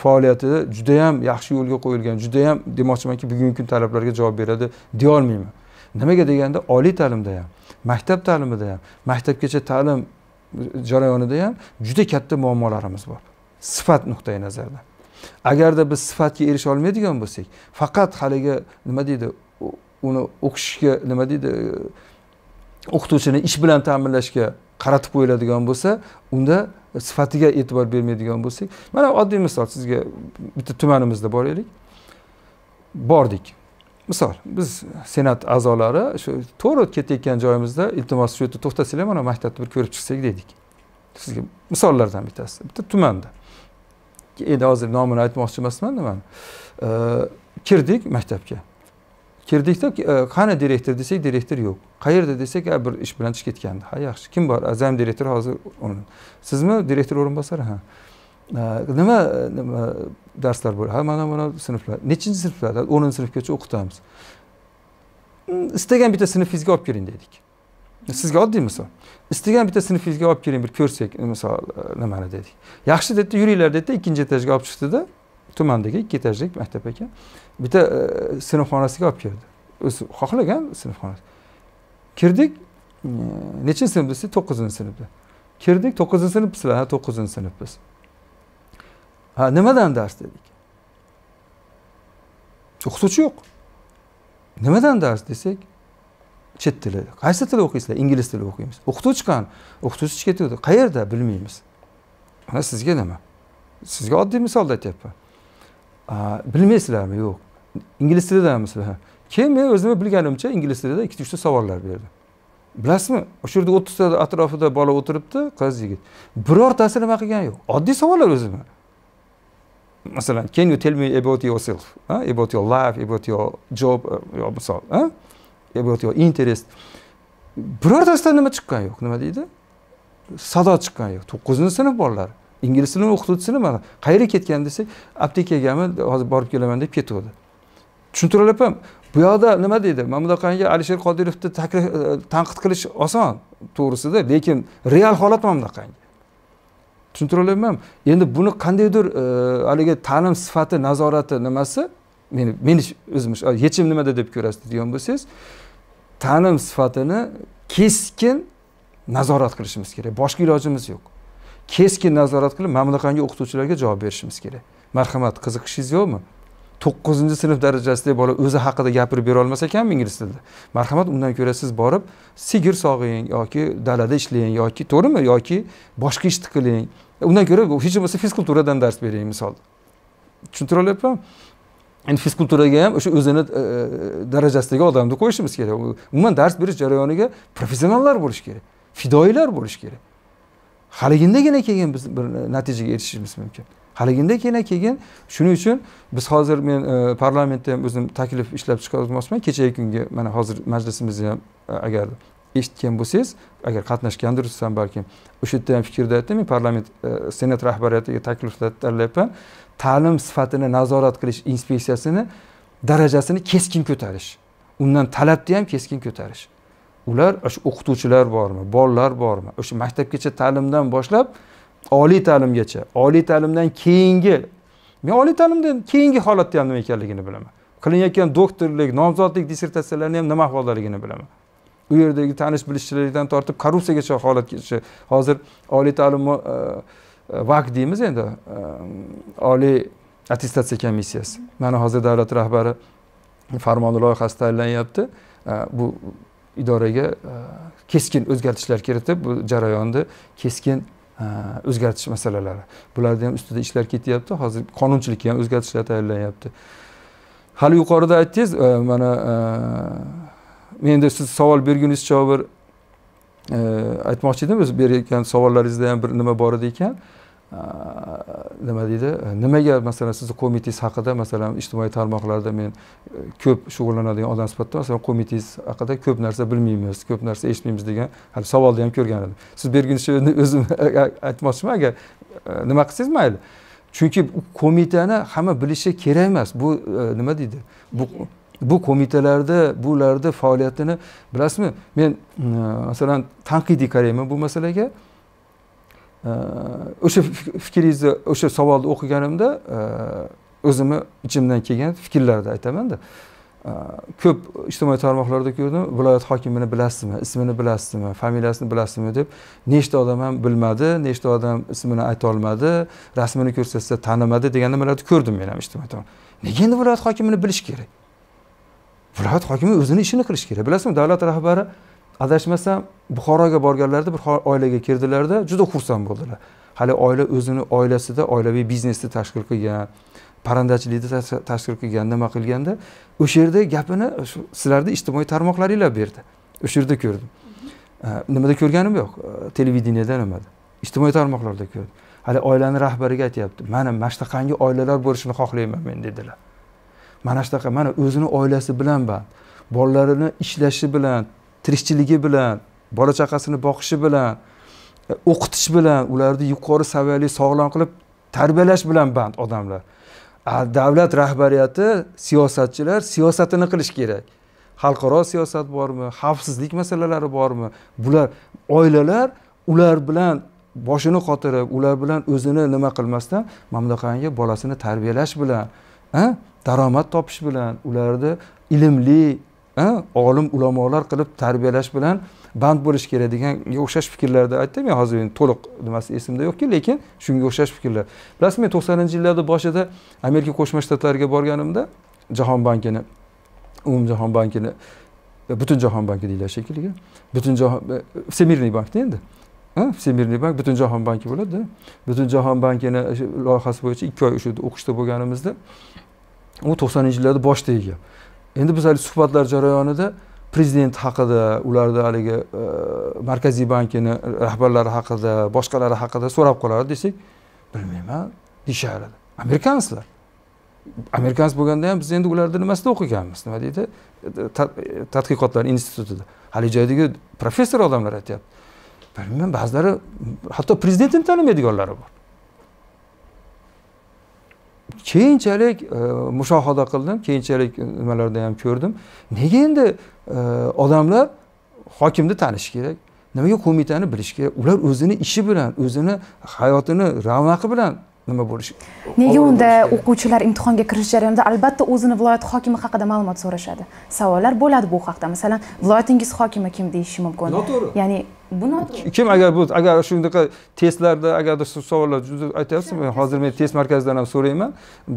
faoliyati judayam yaxshi yo'lga qo'yilgan judayam demoqchimanki bugungi kun talablarga javob beradi deyolmayman nimaga deganda oliy ta'limda ham maktab ta'limida ham maktabgacha ta'lim jarayonida ham juda katta muammolarimiz bor sifat nuqtai nazaridan agarda biz sifatga erisha olmaydigan bo'lsak faqat haligi nima deydi uni o'qishga nima deydi o'qituvchini ish bilan ta'minlashga qaratib qo'yiladigan bo'lsa unda sifatiga e'tibor bermaydigan bo'lsak mana oddiy misol sizga bitta tumanimizda boraylik bordik misol biz senat a'zolari shu to'g'ri ketayotgan joyimizda iltimos shu yerda to'xtasanglar mana maktabni bir ko'rib chiqsak dedik sizga misollardan bittasi bitta tumanda endi hozir nomini aytmoqchi emasman nimani kirdik maktabga kirdikda e, qani direktor desak direktor yo'q qayerda desak bir ish bilan chiqib ketgandi ha yaxshi kim bor azam direktor hozir sizmi direktor o'rinbosari ha nima nima darslar bo'ladi ha mana mana sinflar nechinchi sinflar o'ninchi sinfgacha o'qitamiz mm, istagan bitta sinfingizga olib keling dedik sizga oddiy misol istagan bitta sinfingizga olib keling bir ko'rsak misol e, nimani dedik yaxshi dedida yuringlar dedida ikkinchi etajga olib chiqdida tumandagi ikki etajlik maktab ekan bitta e, sinfxonasiga olib kirdi o'zi xohlagan sinfxona kirdik e, nechinchi sinf desa to'qqizinchi sinfda kirdik to'qqizinchi sinfsizlar ha to'qqizinchi sinfmiz ha nimadan dars dedik o'qituvchi yo'q nimadan dars desak chet tili qaysi tilda o'qiysizlar ingliz tilida o'qiymiz o'qituvchi qani o'qituvchi ketdi qayerda bilmaymiz mana sizga nima sizga oddiy misolda aytyapman bilmaysizlarmi yo'q ingliz tilidami sizlar keyin men o'zimni bilganimcha ingliz tilida ikkita uchta savollar berdim bilasizmi o'sha yerda o'ttizta atrofida bola o'tiribdi qiz yigit birortasi nima qilgani yo'q oddiy savollar o'zimi masalan can you tell me about yourself ha? about your life about your job uh, yo misol yoki interest birortasidan nima chiqqani yo'q nima deydi sado chiqqani yo'q to'qqizinchi sinf bolalari ingliz tilini o'qituvchisini mana qayerga ketgan desak aptekagami hozir borib kelaman deb ketgandi tushuntira olyapman bu yoqda nima deydi mana bunaqangi alisher qodirovni taklif e, tanqid qilish oson to'g'risida lekin real holat mana bunaqangi tushuntira olyapmanmi endi buni qandaydir e, haligi ta'lim sifati nazorati nimasi meni meni o'zim yechim nimada deb ko'rasiz deydigan bo'lsangiz ta'lim sifatini keskin nazorat qilishimiz kerak boshqa ilojimiz yo'q keskin nazorat qilib mana bunaqangi o'qituvchilarga javob berishimiz kerak marhamat qiziqishingiz yo'qmi to'qqizinchi sinf darajasidagi bola o'zi haqida gapirib bera olmas ekanmi ingliz tilida marhamat undan ko'ra siz borib sigir sog'ing yoki dalada ishlang yoki to'g'rimi yoki boshqa ishni qiling undan ko'ra hech bo'lmasa fizkulturadan dars bering misol tushuntira olyapmanmi endi fizkulturaga ham o'sha o'zini e, e, darajasidagi odamni qo'yishimiz kerak umuman dars berish jarayoniga professionallar bo'lishi kerak fidoyilar bo'lishi kerak haligindagina keyin biz bir natijaga erishishimiz mumkin haligindagina keyin shuning uchun biz hozir men e, parlamentda ham o'zim taklif ishlab chiqarmoqchiman kechagi kungi mana hozir majlisimizni ham agar eshitgan bo'lsangiz agar qatnashgandirsiz ham balkim o'sha yerda ham fikrda aytdim men parlament senat rahbariyatiga takliflar tanlayapman ta'lim sifatini nazorat qilish inspeksiyasini darajasini keskin ko'tarish undan talabni ham keskin ko'tarish ular o'sha o'qituvchilar bormi bolalar bormi o'sha maktabgacha ta'limdan boshlab oliy ta'limgacha oliy ta'limdan keyingi men oliy ta'limdan keyingi holatni ham nima ekanligini bilaman qilinayotgan doktorlik nomzodlik dissertatsiyalarni ham nima ahvoldaligini bilaman u yerdagi tanish bilishchilikdan tortib korrupsiyagacha holatgacha hozir oliy ta'lim e, E, vak deymiz endi e, oliy attestatsiya komissiyasi mana hozir davlat rahbari farmoni loyihasi tayinlanyapti e, bu idoraga keskin o'zgartishlar kiritib bu jarayonni keskin o'zgartirish masalalari bularni ham ustida ishlar ketyapti hozir qonunchilikka ham o'zgartishlar tayinlanyapti hali yuqorida aytdingiz mana menda siz savol bergunizcha bir aytmoqchi edim o'zi berayotgan savollaringizda ham bir nima bor edi ekan nima deydi nimaga masalan sizni qo'mitangiz haqida masalan ijtimoiy tarmoqlarda men e, ko'p shug'ullanadigan odam sifatida masalan qo'mitangiz haqida ko'p narsa bilmaymiz ko'p narsa eshitmaymiz degan hali savolni ham ko'rgan edim siz berguncha o'zim aytmoqchiman agar e, nima qilsangiz mayli chunki qo'mitani hamma bilishi kerak emas bu e, nima deydi bu bu qo'mitalarda bularni faoliyatini bilasizmi men masalan tanqidiy qarayman bu masalaga Э, o'sha fikringizni o'sha savolni o'qiganimda э, o'zimni ichimdan kelgan fikrlarni aytamanda э, ko'p ijtimoiy tarmoqlarda ko'rdim viloyat hokimini bilasizmi ismini bilasizmi familiyasini bilasizmi deb nechta odam ham bilmadi nechta odam ismini aytolmadi rasmini ko'rsatsa tanimadi degan nimalarni ko'rdim men ham ijtimoiy nega endi viloyat hokimini bilish kerak viloyat hokimi o'zini ishini qilishi kerak bilasizmi davlat rahbari adashmasam buxoroga borganlarida bir oilaga kirdilarda juda xursand bo'ldilar hali oila o'zini oilasida oilaviy biznesni tashkil qilgan parrandachilikni tashkil qilgan nima qilganda o'sha yerda gapini shu sizlarni ijtimoiy tarmoqlaringlar berdi o'sha yerda ko'rdim nimada ko'rganim yo'q televideniyada nimada ijtimoiy tarmoqlarda ko'rdim hali oilani rahbariga aytyapti mana mana shunaqangi oilalar bo'lishini xohlayman men dedilar mana shunaqa mana o'zini oilasi bilan band bolalarini ishlashi bilan tirikchiligi bilan bola chaqasini boqishi bilan e, o'qitish bilan ularni yuqori saviyali sog'lom qilib tarbiyalash bilan band odamlar davlat rahbariyati siyosatchilar siyosatini qilish kerak xalqaro siyosat bormi xavfsizlik masalalari bormi bular oilalar ular bilan boshini qotirib ular bilan o'zini nima qilmasdan bunaqangi bolasini tarbiyalash bilan daromad topish bilan ularni ilmli olim ulamolar qilib tarbiyalash bilan band bo'lish kerak deganga o'xshash fikrlarni aytdim men hozir endi to'liq nimasi esimda yo'qki lekin shunga o'xshash fikrlar bilasizmi men to'qsoninchi yillarni boshida amerika qo'shma shtatlariga borganimda jahon bankini umumjahon bankini butun jahon banki deyiladi shekilli jahon всемирный bankda endi всемирный bank butun jahon banki bo'ladi jahon bankini loyihasi bo'yicha ikki oy o'sha o'qishda bo'lganimizda u to'qsoninchi yillarni boshida ekan endi biz haligi suhbatlar jarayonida prezident haqida ularni haligi e, markaziy bankini rahbarlari haqida boshqalari haqida so'rab qoladi desak bilmayman deyishardi amerikanslar amerikans bo'lganda ham biz endi ularni nimasida o'qiganmiz nima deydi tadqiqotlar institutida haligi joydagi professor odamlar aytyapti bilmayman ba'zilari hatto prezidentni tanimaydiganlari bor keyinchalik e, mushohada qildim keyinchalik nimalarda ham ko'rdim nega endi e, odamlar hokimni tanishi kerak nimaga qo'mitani bilishi kerak ular o'zini ishi bilan o'zini hayotini ravnaqi bilan nima bo'lishi nega unda o'quvchilar imtihonga kirish jarayonida albatta o'zini viloyat hokimi haqida ma'lumot so'rashadi savollar bo'ladi bu haqda masalan viloyatingiz hokimi kim deyishi mumkin noto'g'ri ya'ni bu noto'g'ri kim agar bu agar shunaqa testlarda agarda shu savollar juda aytyapsiz hozir men test markazidan ham so'rayman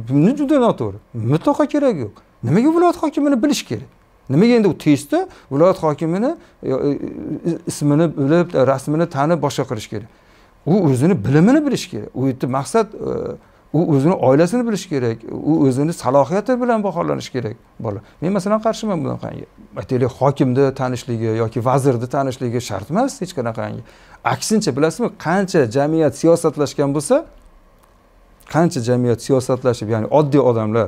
buni juda noto'g'ri mutlaqo keragi yo'q nimaga viloyat hokimini bilish kerak nimaga endi u testda viloyat hokimini e, e, ismini bilib rasmini tanib boshqa qilish kerak u o'zini bilimini bilishi kerak u yerda maqsad e, u o'zini oilasini bilishi kerak u o'zini salohiyati bilan baholanishi kerak bola men masalan qarshiman bunaqangi aytaylik hokimni tanishligi yoki vazirni tanishligi shart emas hech qanaqangi aksincha bilasizmi qancha jamiyat siyosatlashgan bo'lsa qancha jamiyat siyosatlashib ya'ni oddiy odamlar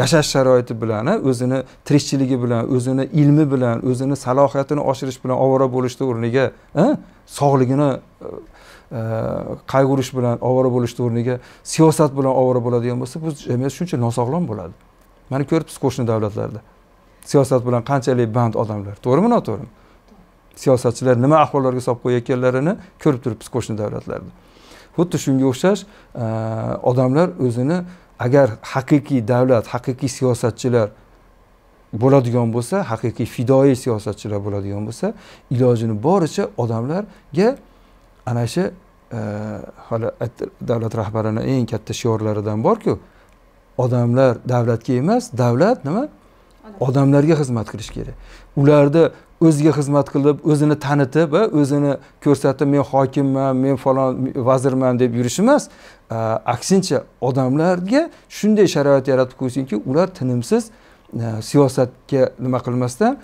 yashash sharoiti bilan o'zini tirikchiligi bilan o'zini ilmi bilan o'zini salohiyatini oshirish bilan ovora bo'lishni o'rniga sog'ligini e, qayg'urish bilan ovora bo'lishni o'rniga siyosat bilan ovora bo'ladigan bo'lsa bu jamiyat shuncha nosog'lom bo'ladi mana ko'ribmiz qo'shni davlatlarda siyosat bilan qanchalik band odamlar to'g'rimi noto'g'rimi siyosatchilar nima ahvollarga solib qo'yayotganlarini ko'rib turibmiz qo'shni davlatlarda xuddi shunga o'xshash odamlar o'zini agar haqiqiy davlat haqiqiy siyosatchilar bo'ladigan bo'lsa haqiqiy fidoyi siyosatchilar bo'ladigan bo'lsa ilojini boricha odamlarga ana shu hali davlat rahbarini eng katta shiorlaridan borku odamlar davlatga emas davlat nima odamlarga xizmat qilish kerak ularni o'ziga xizmat qilib o'zini tanitib va o'zini ko'rsatib men hokimman men falon vazirman deb yurish emas aksincha odamlarga shunday sharoit yaratib qo'ysinki ular tinimsiz e, siyosatga nima qilmasdan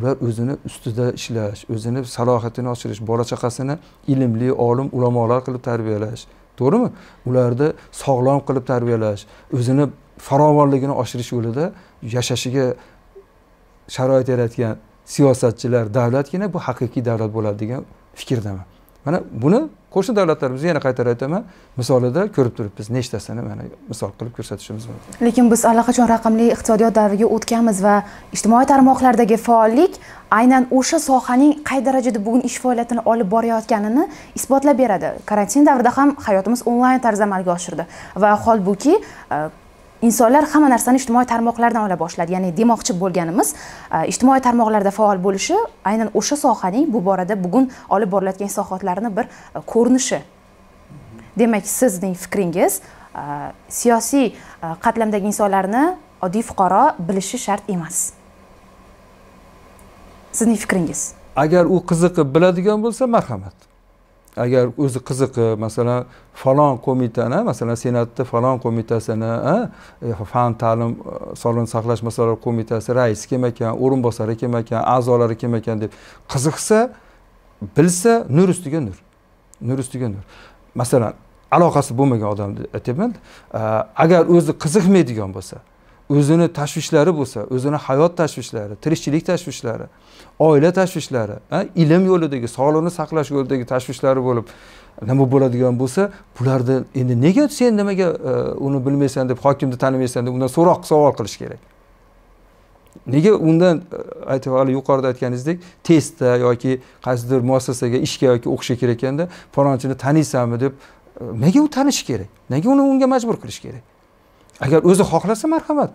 ular o'zini ustida ishlash o'zini salohiyatini oshirish bola chaqasini ilmli olim ulamolar qilib tarbiyalash to'g'rimi ularni sog'lom qilib tarbiyalash o'zini farovonligini oshirish yo'lida yashashiga sharoit yaratgan siyosatchilar davlatgina bu haqiqiy davlat bo'ladi degan fikrdaman mana buni qo'shni davlatlarimizni yana qaytarib aytaman misolida ko'rib turibmiz nechtasini mana misol qilib ko'rsatishimiz mumkin lekin biz allaqachon raqamli iqtisodiyot davriga o'tganmiz va ijtimoiy tarmoqlardagi faollik aynan o'sha sohaning qay darajada bugun ish faoliyatini olib borayotganini isbotlab beradi karantin davrida ham hayotimiz onlayn tarzda amalga oshirdi va holbuki e, insonlar hamma narsani ijtimoiy tarmoqlardan ola boshladi ya'ni demoqchi bo'lganimiz e, ijtimoiy tarmoqlarda faol bo'lishi aynan o'sha sohaning bu borada bugun olib borilayotgan islohotlarni bir e, ko'rinishi demak sizning fikringiz e, siyosiy qatlamdagi insonlarni oddiy fuqaro bilishi shart emas sizning fikringiz agar u qiziqib biladigan bo'lsa marhamat agar o'zi qiziqib masalan falon qo'mitani masalan senatni falon qo'mitasini e, fan ta'lim e, sog'liqni saqlash masalalari qo'mitasi raisi kim ekan o'rinbosari kim ekan a'zolari kim ekan deb qiziqsa bilsa nur ustiga nur nur ustiga nur masalan aloqasi bo'lmagan odamni aytyapman e, agar o'zi qiziqmaydigan bo'lsa o'zini tashvishlari bo'lsa o'zini hayot tashvishlari tirikchilik tashvishlari oila tashvishlari ilm yo'lidagi sog'liqni saqlash yo'lidagi tashvishlari bo'lib nima bo'ladigan bo'lsa bularni endi nega sen nimaga e, uni bilmaysan deb hokimni tanimaysan deb undan so'roq savol qilish kerak nega undan e, aytib hali yuqorida aytganingizdek testda yoki qaysidir muassasaga ishga yoki o'qishga kelayotganda palonchini taniysanmi deb e, nega u tanishi kerak nega uni unga majbur qilish kerak agar o'zi xohlasa marhamat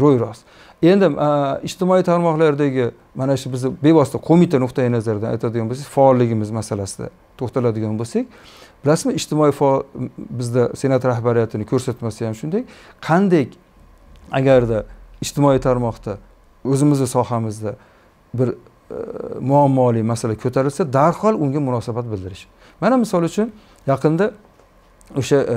ro'y rost endi e, ijtimoiy tarmoqlardagi mana shu bizni bevosita qo'mita nuqtai nazaridan aytadigan bo'lsak faolligimiz masalasida to'xtaladigan bo'lsak bilasizmi ijtimoiy faol bizda senat rahbariyatini ko'rsatmasi ham shunday qanday agarda ijtimoiy tarmoqda o'zimizni sohamizda bir e, muammoli masala ko'tarilsa darhol unga munosabat bildirish mana misol uchun yaqinda o'sha e,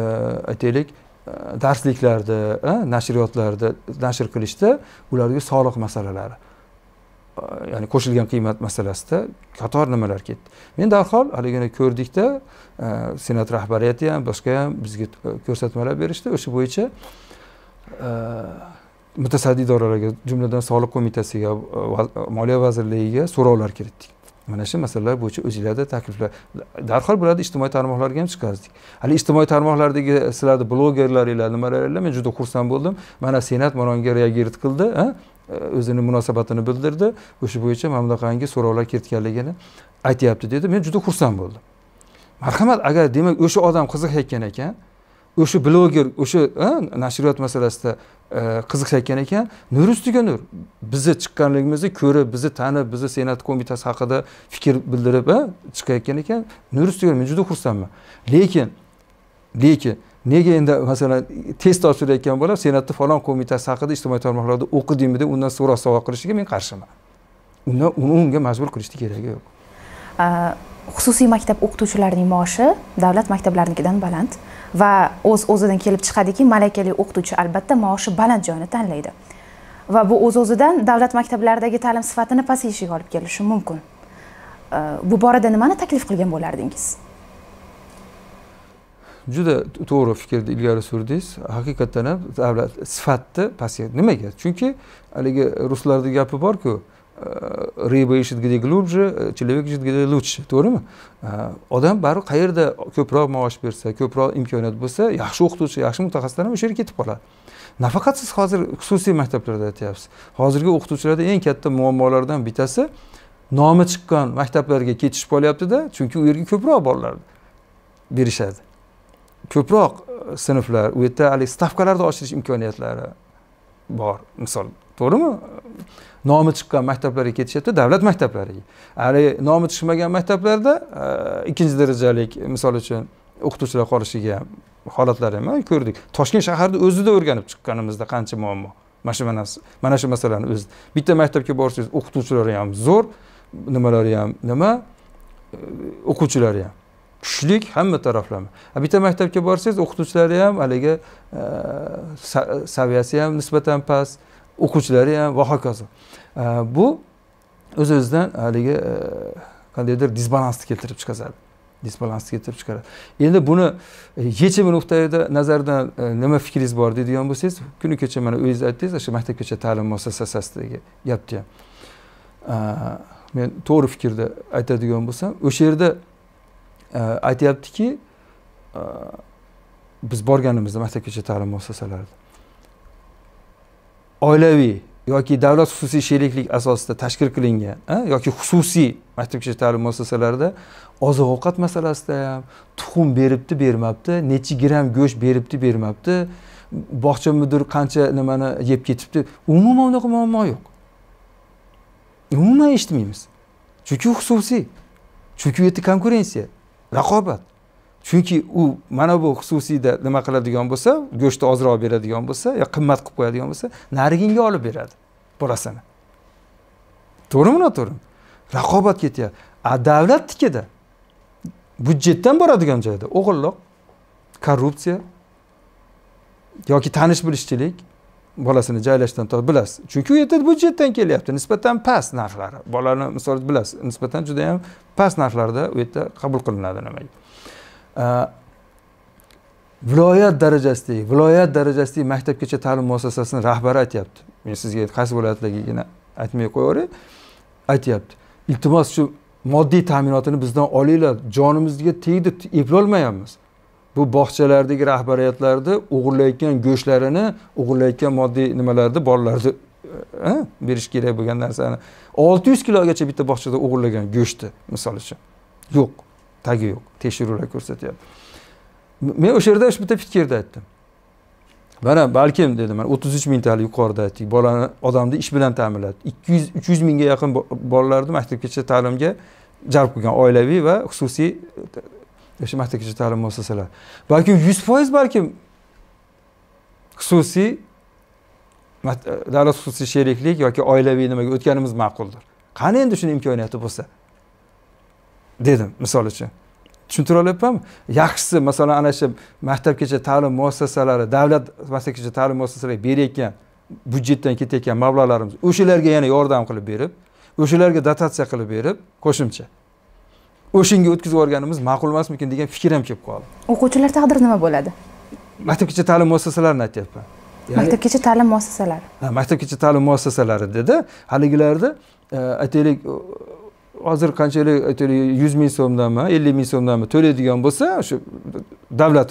aytaylik Э, darsliklarda э, nashriyotlarda nashr qilishda ularga soliq masalalari э, ya'ni qo'shilgan qiymat masalasida qator nimalar ketdi men darhol haligini ko'rdikda senat rahbariyati ham boshqa ham bizga ko'rsatmalar berishdi o'sha bo'yicha mutasaddi idoralarga jumladan soliq qo'mitasiga moliya vazirligiga so'rovlar kiritdik mana shu masalalar bo'yicha o'zinglarda takliflar darhol bularni ijtimoiy tarmoqlarga ham chiqardik hali ijtimoiy tarmoqlardagi sizlarni blogerlaringlar nimalaringlar men juda xursand bo'ldim mana senat mana unga reagirt qildi o'zini munosabatini bildirdi o'sha bo'yicha mana bunaqangi so'rovlar kiritganligini aytyapti dedi men juda xursand bo'ldim marhamat agar demak o'sha odam qiziqayotgan ekan o'sha bloger o'sha nashriyot masalasida e, qiziqayotgan ekan nur ustiga nur bizni chiqqanligimizni ko'rib bizni tanib bizni senat qo'mitasi haqida fikr bildirib chiqayotgan ekan nur ustiga men juda xursandman lekin lekin nega endi masalan test topshirayotgan bola senatni falon qo'mitasi haqida ijtimoiy tarmoqlarda o'qidingmi deb undan so'roq savol qilishiga men qarshiman undan unga majbur qilishni keragi yo'q xususiy maktab o'qituvchilarining maoshi davlat maktablarinikidan baland va o'z uz o'zidan kelib chiqadiki malakali o'qituvchi albatta maoshi baland joyni tanlaydi va bu o'z uz o'zidan davlat maktablaridagi ta'lim sifatini pasayishiga olib kelishi mumkin bu borada nimani taklif qilgan bo'lardingiz juda to'g'ri fikrni ilgari surdingiz haqiqatdan ham davlat sifatni pasayadi nimaga chunki haligi ruslarda gapi borku ishit gidi glubje, chilevik ishit gidi где лучше to'g'rimi odam baribir qayerda ko'proq maosh bersa ko'proq imkoniyat bo'lsa yaxshi o'qituvchi yaxshi mutaxassislar ham o'sha yerga ketib qoladi nafaqat siz hozir xususiy maktablarda aytyapsiz hozirgi o'qituvchilarda eng katta muammolardan bittasi nomi chiqqan maktablarga ketishib da, chunki u yerga ko'proq bolalar berishadi ko'proq e, sinflar u yerda haligi stavkalarni oshirish imkoniyatlari bor misol to'g'rimi nomi chiqqan maktablarga ketishyapti davlat maktablariga haligi nomi chiqmagan maktablarda e, ikkinchi darajalik misol uchun o'qituvchilar qolishiga ham holatlar ham ko'rdik toshkent shaharni o'zida o'rganib chiqqanimizda qancha muammo mana shu mana shu masalani o'zi bitta maktabga borsangiz o'qituvchilari ham zo'r nimalari ham nima e, o'quvchilari ham kuchlik hamma taraflama bitta maktabga borsangiz o'qituvchilari ham haligi e, saviyasi ham nisbatan past o'quvchilari ham va hokazo э, bu o'z o'zidan э, haligi э, qandaydir disbalansni keltirib chiqaradi disbalansni keltirib chiqaradi endi buni e, yechimi nuqtai nazaridan e, nima fikringiz bor deydigan bo'lsangiz kuni kecha mana o'zingiz aytdingiz o'sha maktabgacha ta'lim muassasasidagi gapni ham men to'g'ri fikrda aytadigan bo'lsam o'sha yerda e, aytyaptiki biz borganimizda maktabgacha ta'lim muassasalarida oilaviy yoki davlat xususiy sheriklik asosida tashkil qilingan yoki xususiy maktabgacha ta'lim muassasalarida oziq ovqat masalasida ham tuxum beribdi bermabdi nechi gramm go'sht beribdi bermabdi bog'cha mudiri qancha nimani yeb ketibdi umuman unaqa muammo yo'q umuman eshitmaymiz chunki u xususiy chunki u yerda konkurensiya raqobat chunki u mana bu xususiyda nima qiladigan bo'lsa go'shtni ozroq beradigan bo'lsa yo qimmat qilib qo'yadigan bo'lsa nariginga olib beradi bolasini to'g'rimi noto'g'rimi raqobat ketyapti a davlatnikida byudjetdan boradigan joyda o'g'irliq korrupsiya yoki tanish bilishchilik bolasini joylashdan tortib bilasiz chunki u yerda byudjetdan kelyapti nisbatan past narxlari bolani misol bilasiz nisbatan juda yam past narxlarda u yerda qabul qilinadi nimaga Э, viloyat darajasidagi viloyat darajasidagi maktabgacha ta'lim muassasasini rahbari aytyapti men sizga qaysi viloyatdaligini aytmay qo'yaveray aytyapti iltimos shu moddiy ta'minotini bizdan olinglar jonimizga tegdi eplolmayapmiz bu bog'chalardagi rahbariyatlarni o'g'irlayotgan go'shtlarini o'g'irlayotgan moddiy nimalarni bolalarni e, e, berish kerak bo'lgan narsani olti yuz kilogacha bitta bog'chada o'g'irlagan go'shtni misol uchun yo'q tagi yo'q tekshiruvlar ko'rsatyapti men o'sha yerda bitta fikrni aytdim mana balkim dedim mana o'ttiz uch mingtali yuqorida aytdik bolani odamni ish bilan ta'minladi ikki yuz uch yuz mingga yaqin bolalarni maktabgacha ta'limga jalb qilgan oilaviy va xususiy o'sha maktabgacha ta'lim muassasalari balkim yuz foiz balkim xususiy davlat xususiy sheriklik yoki oilaviy nimaga o'tganimiz ma'quldir qani endi shuni imkoniyati bo'lsa dedim misol uchun tushuntira olyapmanmi yaxshisi masalan ana shu maktabgacha ta'lim muassasalari davlat maktabgacha ta'lim muassasalariga berayotgan byudjetdan ketayotgan mablag'larimiz o'shalarga yana yordam qilib berib o'shalarga dotatsiya qilib berib qo'shimcha o'shanga o'tkazib yuborganimiz ma'qul emasmikin degan fikr ham kelib qoldi o'quvchilar taqdiri nima bo'ladi maktabgacha ta'lim muassasalarini aytyapman maktabgacha ta'lim muassasalari ha maktabgacha ta'lim muassasalari dedi haligilarni e, aytaylik hozir qanchalik aytaylik yuz ming so'mdanmi ellik ming so'mdanmi to'laydigan bo'lsa o'sha davlat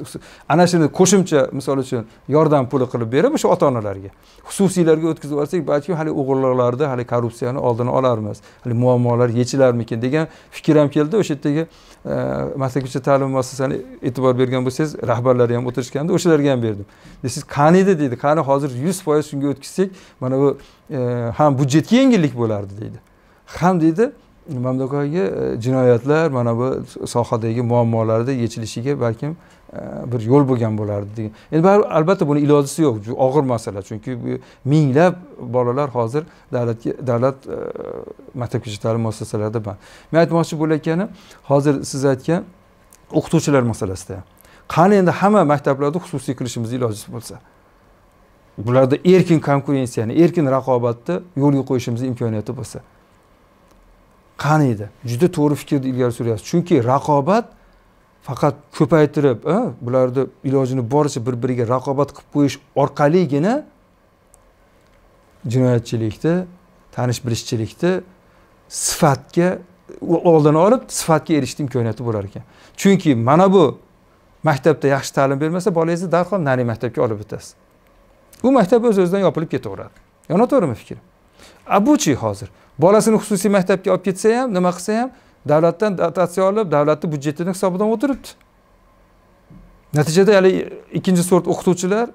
ana shuni qo'shimcha misol uchun yordam puli qilib berib o'sha ota onalarga xususiylarga o'tkazib yuborsak balki hali o'g'irliqlarni hali korrupsiyani oldini olarmiz hali muammolar yechilarmikan degan fikr ham keldi o'sha yerdagi e, maktabgacha ta'lim muassasasini e'tibor bergan bo'lsangiz rahbarlari ham o'tirishganda o'shalarga ham berdim siz qani edi deydi qani hozir yuz foiz shunga o'tkazsak mana bu e, ham byudjetga yengillik bo'lardi deydi ham deydi mamlakatdagi e, jinoyatlar mana bu sohadagi muammolarni yechilishiga balkim e, bir yo'l bo'lgan bo'lardi degan endi baribir albatta buni ilojisi yo'q bu og'ir masala chunki minglab bolalar hozir davlatga davlat e, maktabgacha ta'lim muassasalarida band men aytmoqchi bo'layotganim hozir siz aytgan o'qituvchilar masalasida qani endi hamma maktablarni xususiy qilishimizni iloji bo'lsa bularda erkin konkurensiyani erkin raqobatni yo'lga qo'yishimiz imkoniyati bo'lsa qani edi juda to'g'ri fikrni ilgari suryapsiz chunki raqobat faqat ko'paytirib bularni ilojini boricha bir biriga raqobat qilib qo'yish orqaligina jinoyatchilikni tanish bilishchilikni sifatga oldini olib sifatga erishishni imkoniyati bo'lar ekan chunki mana bu maktabda yaxshi ta'lim bermasa bolangizni darhol nariy maktabga olib o'tasiz u maktab o'z o'zidan yopilib ketaveradi noto'g'rimi fikr abuchi hozir bolasini xususiy maktabga olib ketsa ham nima qilsa ham davlatdan dotatsiya olib davlatni byudjetini hisobidan o'tiribdi natijada haligi ikkinchi sort o'qituvchilar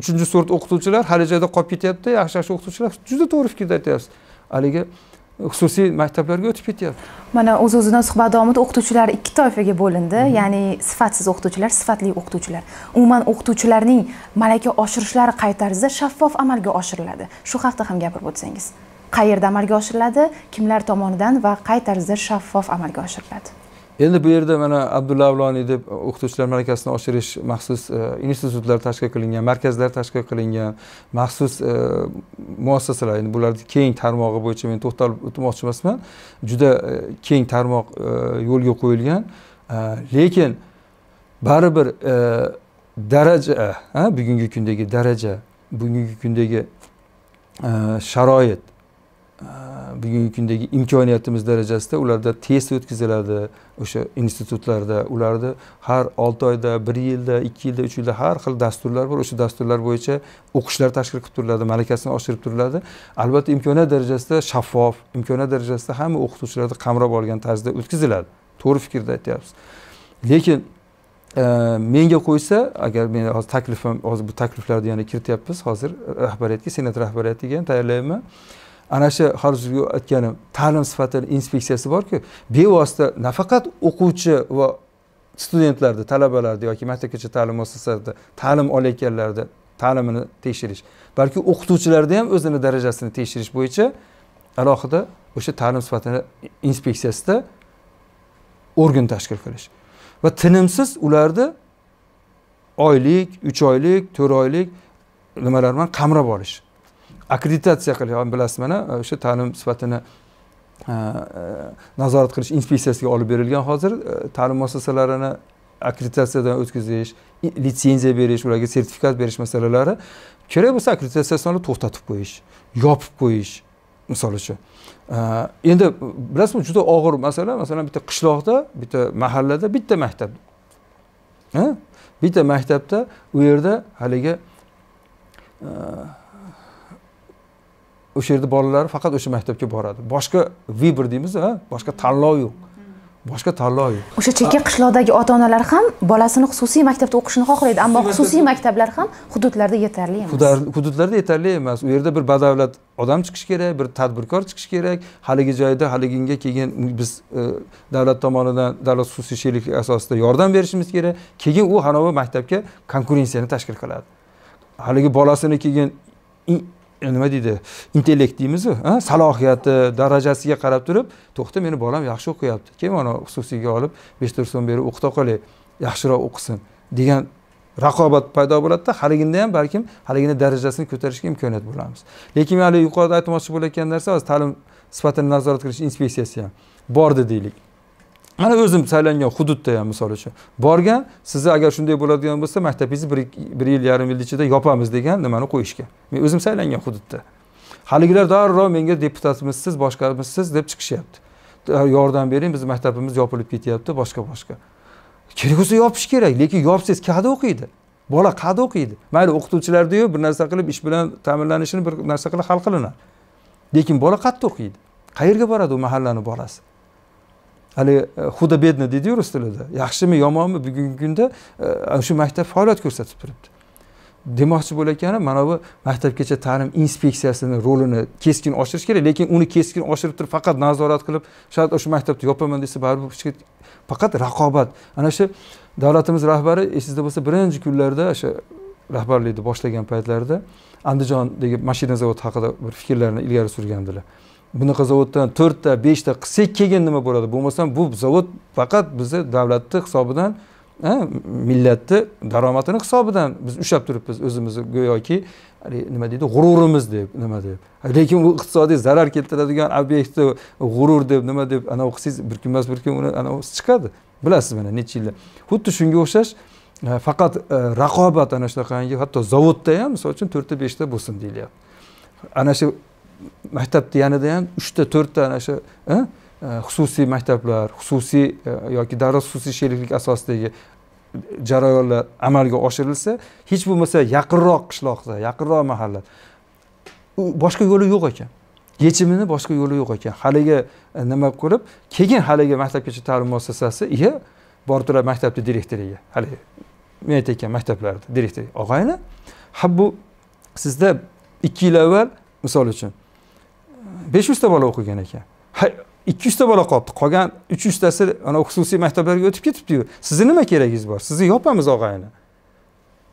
uchinchi sort o'qituvchilar hali joyda qolib ketyapti yaxshi yaxshi o'qituvchilar juda to'g'ri fikrda aytyapsiz haligi xususiy maktablarga o'tib ketyapti mana o'z o'zidan suhbat davomida o'qituvchilar ikki toifaga bo'lindi mhm. ya'ni sifatsiz o'qituvchilar sifatli o'qituvchilar umuman o'qituvchilarning malaka oshirishlari qay tarzda shaffof amalga oshiriladi shu haqida ham gapirib o'tsangiz qayerda amalga oshiriladi kimlar tomonidan va qay tarzda shaffof amalga oshiriladi endi bu yerda mana abdulla avloniy deb o'qituvchilar malakasini oshirish maxsus e, institutlar tashkil qilingan markazlar tashkil qilingan maxsus e, muassasalar endi bularni keng tarmog'i bo'yicha men to'xtalib o'tmoqchi emasman juda e, keng tarmoq yo'lga qo'yilgan lekin baribir daraja bugungi kundagi daraja bugungi kundagi sharoit Э, bugungi kundagi imkoniyatimiz darajasida ularda test o'tkaziladi o'sha institutlarda ularni har olti oyda bir yilda ikki yilda uch yilda har xil dasturlar bor o'sha dasturlar bo'yicha o'qishlar tashkil qilib turiladi malakasini oshirib turiladi albatta imkoniyat darajasida shaffof imkoniyat darajasida hamma o'qituvchilarni qamrab olgan tarzda o'tkaziladi to'g'ri fikrda aytyapsiz lekin e, menga qo'ysa agar men hozir taklifim hozir bu takliflarni yana kirityapmiz hozir rahbariyatga senat rahbariyatiga ham tayyorlayapman ana shu hozirgi aytganim ta'lim sifatini inspeksiyasi borku bevosita nafaqat o'quvchi va studentlarni talabalarni yoki maktabgacha ta'lim muassasasida ta'lim olayotganlarni ta'limini tekshirish balki o'qituvchilarni ham o'zini darajasini tekshirish bo'yicha alohida o'sha ta'lim sifatini inspeksiyasida organ tashkil qilish va tinimsiz ularni oylik uch oylik to'rt oylik nimalar bilan qamrab olish akkreditatsiya qilgan bilasiz mana o'sha ta'lim sifatini e, e, nazorat qilish inspeksiyasiga olib berilgan hozir e, ta'lim muassasalarini akkreditatsiyadan o'tkazish litsenziya berish ularga sertifikat berish masalalari kerak bo'lsa akkreditatsiyasini to'xtatib qo'yish yopib qo'yish misol uchun endi bilasizmi juda og'ir masala masalan bitta qishloqda bitta mahallada bitta maktab bitta maktabda u yerda haligi o'sha yerda bolalar faqat o'sha maktabga boradi boshqa выбор deymiz boshqa tanlov yo'q boshqa tanlov yo'q o'sha chekka qishloqdagi ota onalar ham bolasini xususiy maktabda o'qishini xohlaydi ammo xususiy maktablar ham hududlarda yetarli emas hududlarda yetarli emas u yerda bir badavlat odam chiqishi kerak bir tadbirkor chiqishi kerak haligi joyda haliginga keyin biz e, davlat tomonidan davlat xususiy sheriklik asosida yordam berishimiz kerak keyin u anavi maktabga konkurensiyani tashkil qiladi haligi bolasini keyin nima deydi intellekt deymizu salohiyati darajasiga qarab turib to'xta meni bolam yaxshi o'qiyapti kel mana xususiyga olib besh to'rt so'm berib o'qita qolay yaxshiroq o'qisin degan raqobat paydo bo'ladida haliginda ham balkim haligini darajasini ko'tarishga imkoniyat bo'lamiz lekin hali yuqorida aytmoqchi bo'layotgan narsa hozir ta'lim sifatini nazorat qilish inspeksiyasi ham bordi deylik mana o'zim saylangan hududda ham misol uchun borgan sizni agar shunday bo'ladigan bo'lsa maktabingizni bir, yil yarim yil ichida yopamiz degan nimani qo'yishgan men o'zim saylangan hududda haligilar darrov menga deputatmissiz boshqamissiz deb chiqishyapti yordam bering bizni maktabimiz yopilib ketyapti boshqa boshqa kerak bo'lsa yopish kerak lekin yopsangiz qayerda o'qiydi bola qayerda o'qiydi mayli o'qituvchilardayu bir narsa qilib ish bilan ta'minlanishini bir narsa qilib hal qilinadi lekin bola qayerda o'qiydi qayerga boradi u mahallani bolasi haligi e, худобедный deydiyu rus tilida yaxshimi yomonmi bugungi kunda e, shu maktab faoliyat ko'rsatib turibdi demoqchi bo'layotganim mana bu maktabgacha ta'lim inspeksiyasini rolini keskin oshirish kerak lekin uni keskin oshirib turib faqat nazorat qilib shart o'sha maktabni yopaman desa baribir faqat raqobat ana shu davlatimiz rahbari esingizda bo'lsa birinchi kunlarda o'sha rahbarlikni boshlagan paytlarida andijondagi mashina zavodi haqida bir fikrlarni ilgari surgandilar bunaqa zavoddan to'rtta beshta qilsak keyin nima bo'ladi bo'lmasam bu zavod faqat bizni davlatni hisobidan millatni daromadini hisobidan biz ushlab turibmiz o'zimizni go'yoki nima deydi g'ururimiz deb nima deb lekin u iqtisodiy zarar keltiradigan obyektni g'urur deb nima deb anavi qilsangiz bir kun emas bir kun uni anavisi chiqadi bilasiz mana necha yillar xuddi shunga o'xshash e, faqat e, raqobat ana shunaqangi hatto zavodda ham misol uchun to'rtta beshta bo'lsin deyilyapti ana shu maktab deganida ham uchta to'rtta ana shu e, xususiy maktablar xususiy e, yoki davlat xususiy sheriklik asosidagi jarayonlar amalga oshirilsa hech bo'lmasa yaqinroq qishloqda yaqinroq mahalla boshqa yo'li yo'q ekan yechimini boshqa yo'li yo'q ekan haligi e, nima ko'rib keyin haligi maktabgacha ta'lim muassasasi iya borib turadi maktabni direktoriga haligi men aytayotgan maktablarni direktori og'ayni ha bu sizda ikki yil avval misol uchun besh yuzta bola o'qigan ekan ikki yuzta bola qolibdi qolgan uch yuztasi ana xususiy maktablarga o'tib ketibdiyu sizni nima keragingiz bor sizni yopamiz og'ayni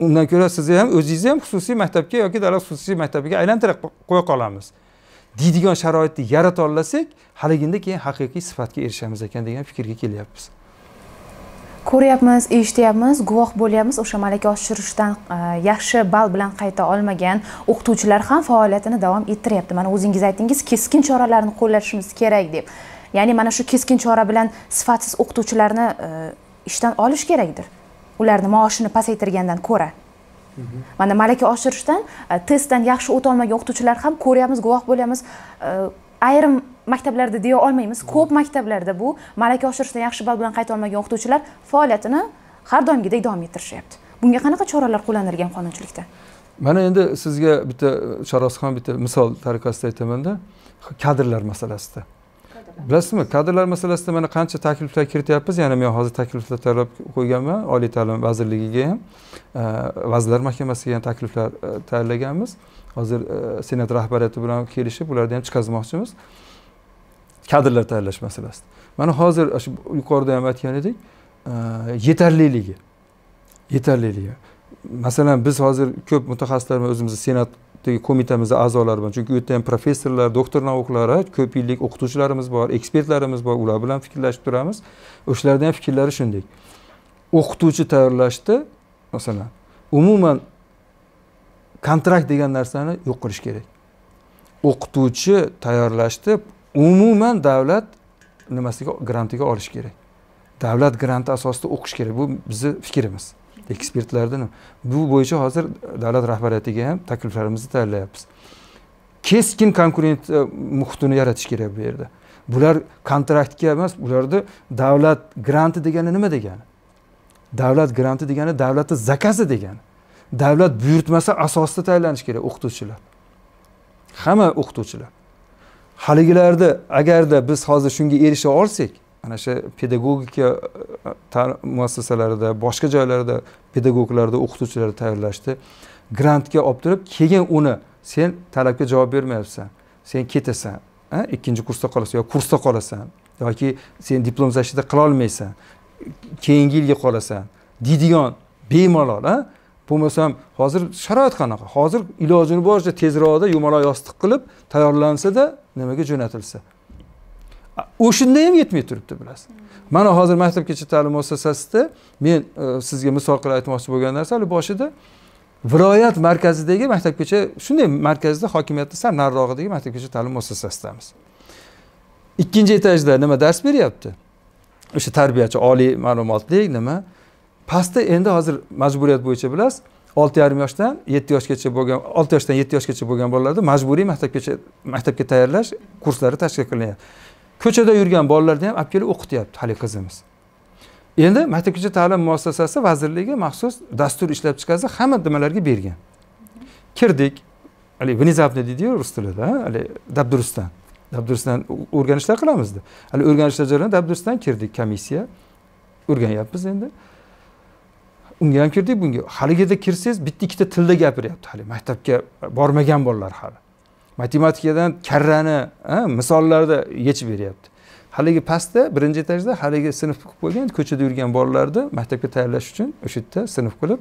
undan ko'ra sizni ham o'zingizni ham xususiy maktabga yoki davlat xususiy maktabiga aylantirib qo'ya qolamiz deydigan sharoitni yarata olsak haliginda keyin haqiqiy sifatga erishamiz ekan degan fikrga kelyapmiz ko'ryapmiz eshityapmiz guvoh bo'lyapmiz o'sha malaka oshirishdan e, yaxshi ball bilan qayta olmagan o'qituvchilar ham faoliyatini davom ettiryapti mana o'zingiz aytdingiz keskin choralarni qo'llashimiz kerak deb ya'ni mana shu keskin chora bilan sifatsiz o'qituvchilarni e, ishdan olish kerakdir ularni maoshini pasaytirgandan ko'ra mana malaka oshirishdan e, testdan yaxshi o'tolmagan o'qituvchilar ham ko'ryapmiz guvoh bo'lyapmiz ayrim maktablarda deya olmaymiz ko'p maktablarda bu malaka oshirishda yaxshi ball bilan qayta olmagan o'qituvchilar faoliyatini har doimgidek davom ettirishyapti bunga qanaqa choralar qo'llanilgan qonunchilikda mana endi sizga bitta sharosxon e, bitta misol tariqasida aytamanda kadrlar masalasida bilasizmi kadrlar masalasida mana qancha takliflar kirityapmiz yana men hozir takliflar tayyorlab qo'yganman oliy ta'lim vazirligiga ham e, vazirlar mahkamasiga ham takliflar e, tayyorlaganmiz hozir senat rahbariyati bilan kelishib ularni ham chiqazmoqchimiz kadrlar tayyorlash masalasi mana hozir shu yuqorida ham aytgan edik e, yetarliligi yetarliligi masalan biz hozir ko'p mutaxassislar o'zimizni senatdagi qo'mitamizni a'zolari bilan chunki u yerda ham professorlar doktor nauklari ko'p yillik o'qituvchilarimiz bor ekspertlarimiz bor ular bilan fikrlashib turamiz o'shalarni ham fikrlari shunday o'qituvchi tayyorlashda masalan umuman kontrakt degan narsani yo'q qilish kerak o'qituvchi tayyorlashda umuman davlat nimasiga grantiga olish kerak davlat granti asosida o'qish kerak bu bizni fikrimiz ekspertlarda bu bo'yicha hozir davlat rahbariyatiga ham takliflarimizni tayyorlayapmiz keskin konkurent e, muhitini yaratish kerak bu yerda bular kontraktga emas bularni davlat granti degani nima degani davlat granti degani davlatni zakazi degani davlat buyurtmasi asosida tayyorlanishi kerak o'qituvchilar hamma o'qituvchilar haligilarni agarda biz hozir shunga erisha olsak ana shu pedagogika e, e, muassasalarida boshqa joylarda pedagoglarni o'qituvchilarni tayyorlashni grantga olib turib keyin uni sen talabga javob bermayapsan sen ketasan ikkinchi kursda qolasan yo kursda qolasan yoki sen diplom защита qilolmaysan keyingi yilga qolasan deydigan bemalol a bo'lmasam hozir sharoit qanaqa hozir ilojini boricha tezroqda yumaloq yostiq qilib tayyorlansada nimaga jo'natilsa o'shanda ham yetmay turibdi bilasiz mana hozir maktabgacha ta'lim muassasasida men e, sizga misol qilib aytmoqchi bo'lgan narsa hali boshida viloyat markazidagi maktabgacha shunday markazda hokimiyatni sal narirog'idagi maktabgacha ta'lim muassasasidamiz ikkinchi etajda nima dars beryapti o'sha tarbiyachi oliy ma'lumotli nima pastda endi hozir majburiyat bo'yicha bilasiz olti yarim yoshdan yetti yoshgacha bo'lgan olti yoshdan yetti yoshgacha bo'lgan bolalarni majburiy maktabgacha maktabga tayyorlash kurslari tashkil qilinyapti ko'chada yurgan bolalarni ham olib kelib o'qityapti haligi qizimiz endi maktabgacha ta'lim muassasasi vazirligi maxsus dastur ishlab chiqarsa hamma nimalarga bergan kirdik haligi внезапно deydiyu rus tilida haligi dabdurustdan dabdurustdan o'rganishlar qilamizda haligi o'rganishlar jarayonida dabdurustdan kirdik komissiya o'rganyapmiz endi unga ham kirdik bunga haligida kirsangiz bitta ikkita tilda gapiryapti hali maktabga bormagan bolalar hali matematikadan karrani misollarda yechib beryapti haligi pastda birinchi etajda haligi sinf qilib qo'ygan ko'chada yurgan bolalarni maktabga tayyorlash uchun o'sha yerda sinf qilib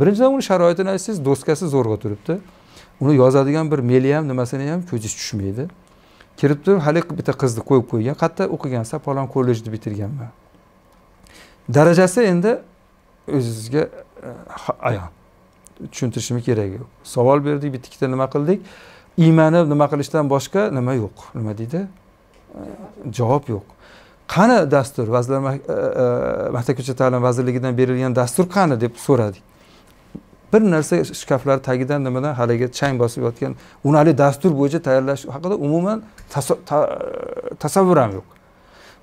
birinchidan uni sharoitini aytsangiz doskasi zo'rg'a turibdi uni yozadigan bir meli ham nimasini ham ko'zingiz tushmaydi kirib turib haligi bitta qizni qo'yib qo'ygan qayerda o'qigansan palon kollejni bitirganman darajasi endi o'zizga e, ayon tushuntirishim keragi yo'q savol berdik bitta ikkita nima qildik iymanib nima qilishdan boshqa nima yo'q nima deydi e, javob yo'q qani dastur vazirlar e, maktabgacha ta'lim vazirligidan berilgan dastur qani deb so'radik bir narsa shkaflar tagidan nimadan haligi chang bosib yotgan uni haligi dastur bo'yicha tayyorlash haqida umuman ham yo'q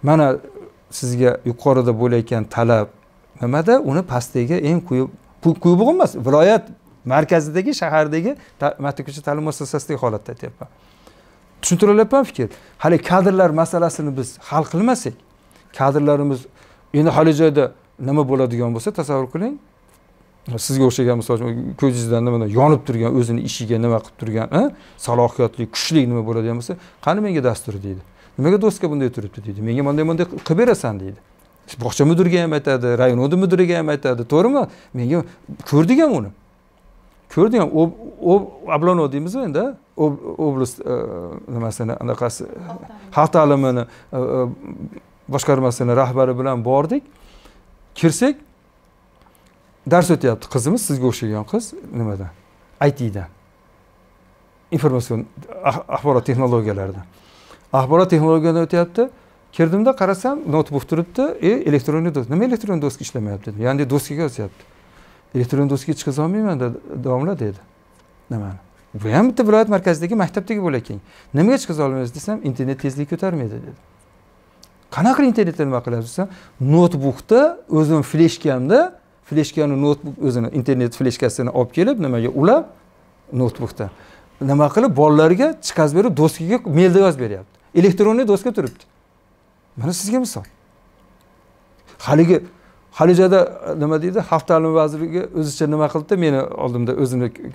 mana sizga yuqorida bo'layotgan talab nimada uni pastdagi eng quyi quyi bo'lgan emas viloyat markazidagi shahardagi maktabgacha ta'lim muassasasidagi holatni aytyapman tushuntirilyapman fikr hali kadrlar masalasini biz hal qilmasak kadrlarimiz endi hali joyda nima bo'ladigan bo'lsa tasavvur qiling sizga o'xshagan misol uchun ko'zingizdan nima yonib turgan o'zini ishiga nima qilib turgan salohiyatli kuchli nima bo'ladigan bo'lsa qani menga dastur deydi nimaga do'stga bunday turibdi deydi menga bunday bunday qilib berasan deydi bog'cha mudiriga ham aytadi rayonniy mudiriga ham aytadi to'g'rimi menga ko'rdik ham uni ko'rdik ham oblano deymiz endi oblast e, nimasini anaqasi xalq ta'limini e, e, boshqarmasini rahbari bilan bordik kirsak dars o'tyapti qizimiz sizga o'xshagan qiz nimadan itdan informatsion ah-, axborot texnologiyalaridan axborot texnologiyadan o'tyapti kirdimda qarasam noutbuk turibdi e elektronniy doska nima elektron doska ishlamayapti dedim ya'ni doskaga yozyapti elektron doskaga chiqiz olmayman domla dedi nimani bu ham bitta viloyat markazidagi maktabdagi ekan nimaga chiqaza olmaysiz desam internet tezligi ko'tarmaydi dedi qanaqa qilib internetda nima qilyapsiz desam noutbukda o'zimni fleshkamda fleshkani noutbuk o'zini internet fleshkasini olib kelib nimaga ulab noutbukda nima qilib bolalarga chiqazib berib doskaga mailda yozib beryapti elektronniy doska turibdi mana sizga misol haligi halijada e, nima deydi xalq ta'limi vazirligi o'zicha nima qildida meni oldimda o'zimni e,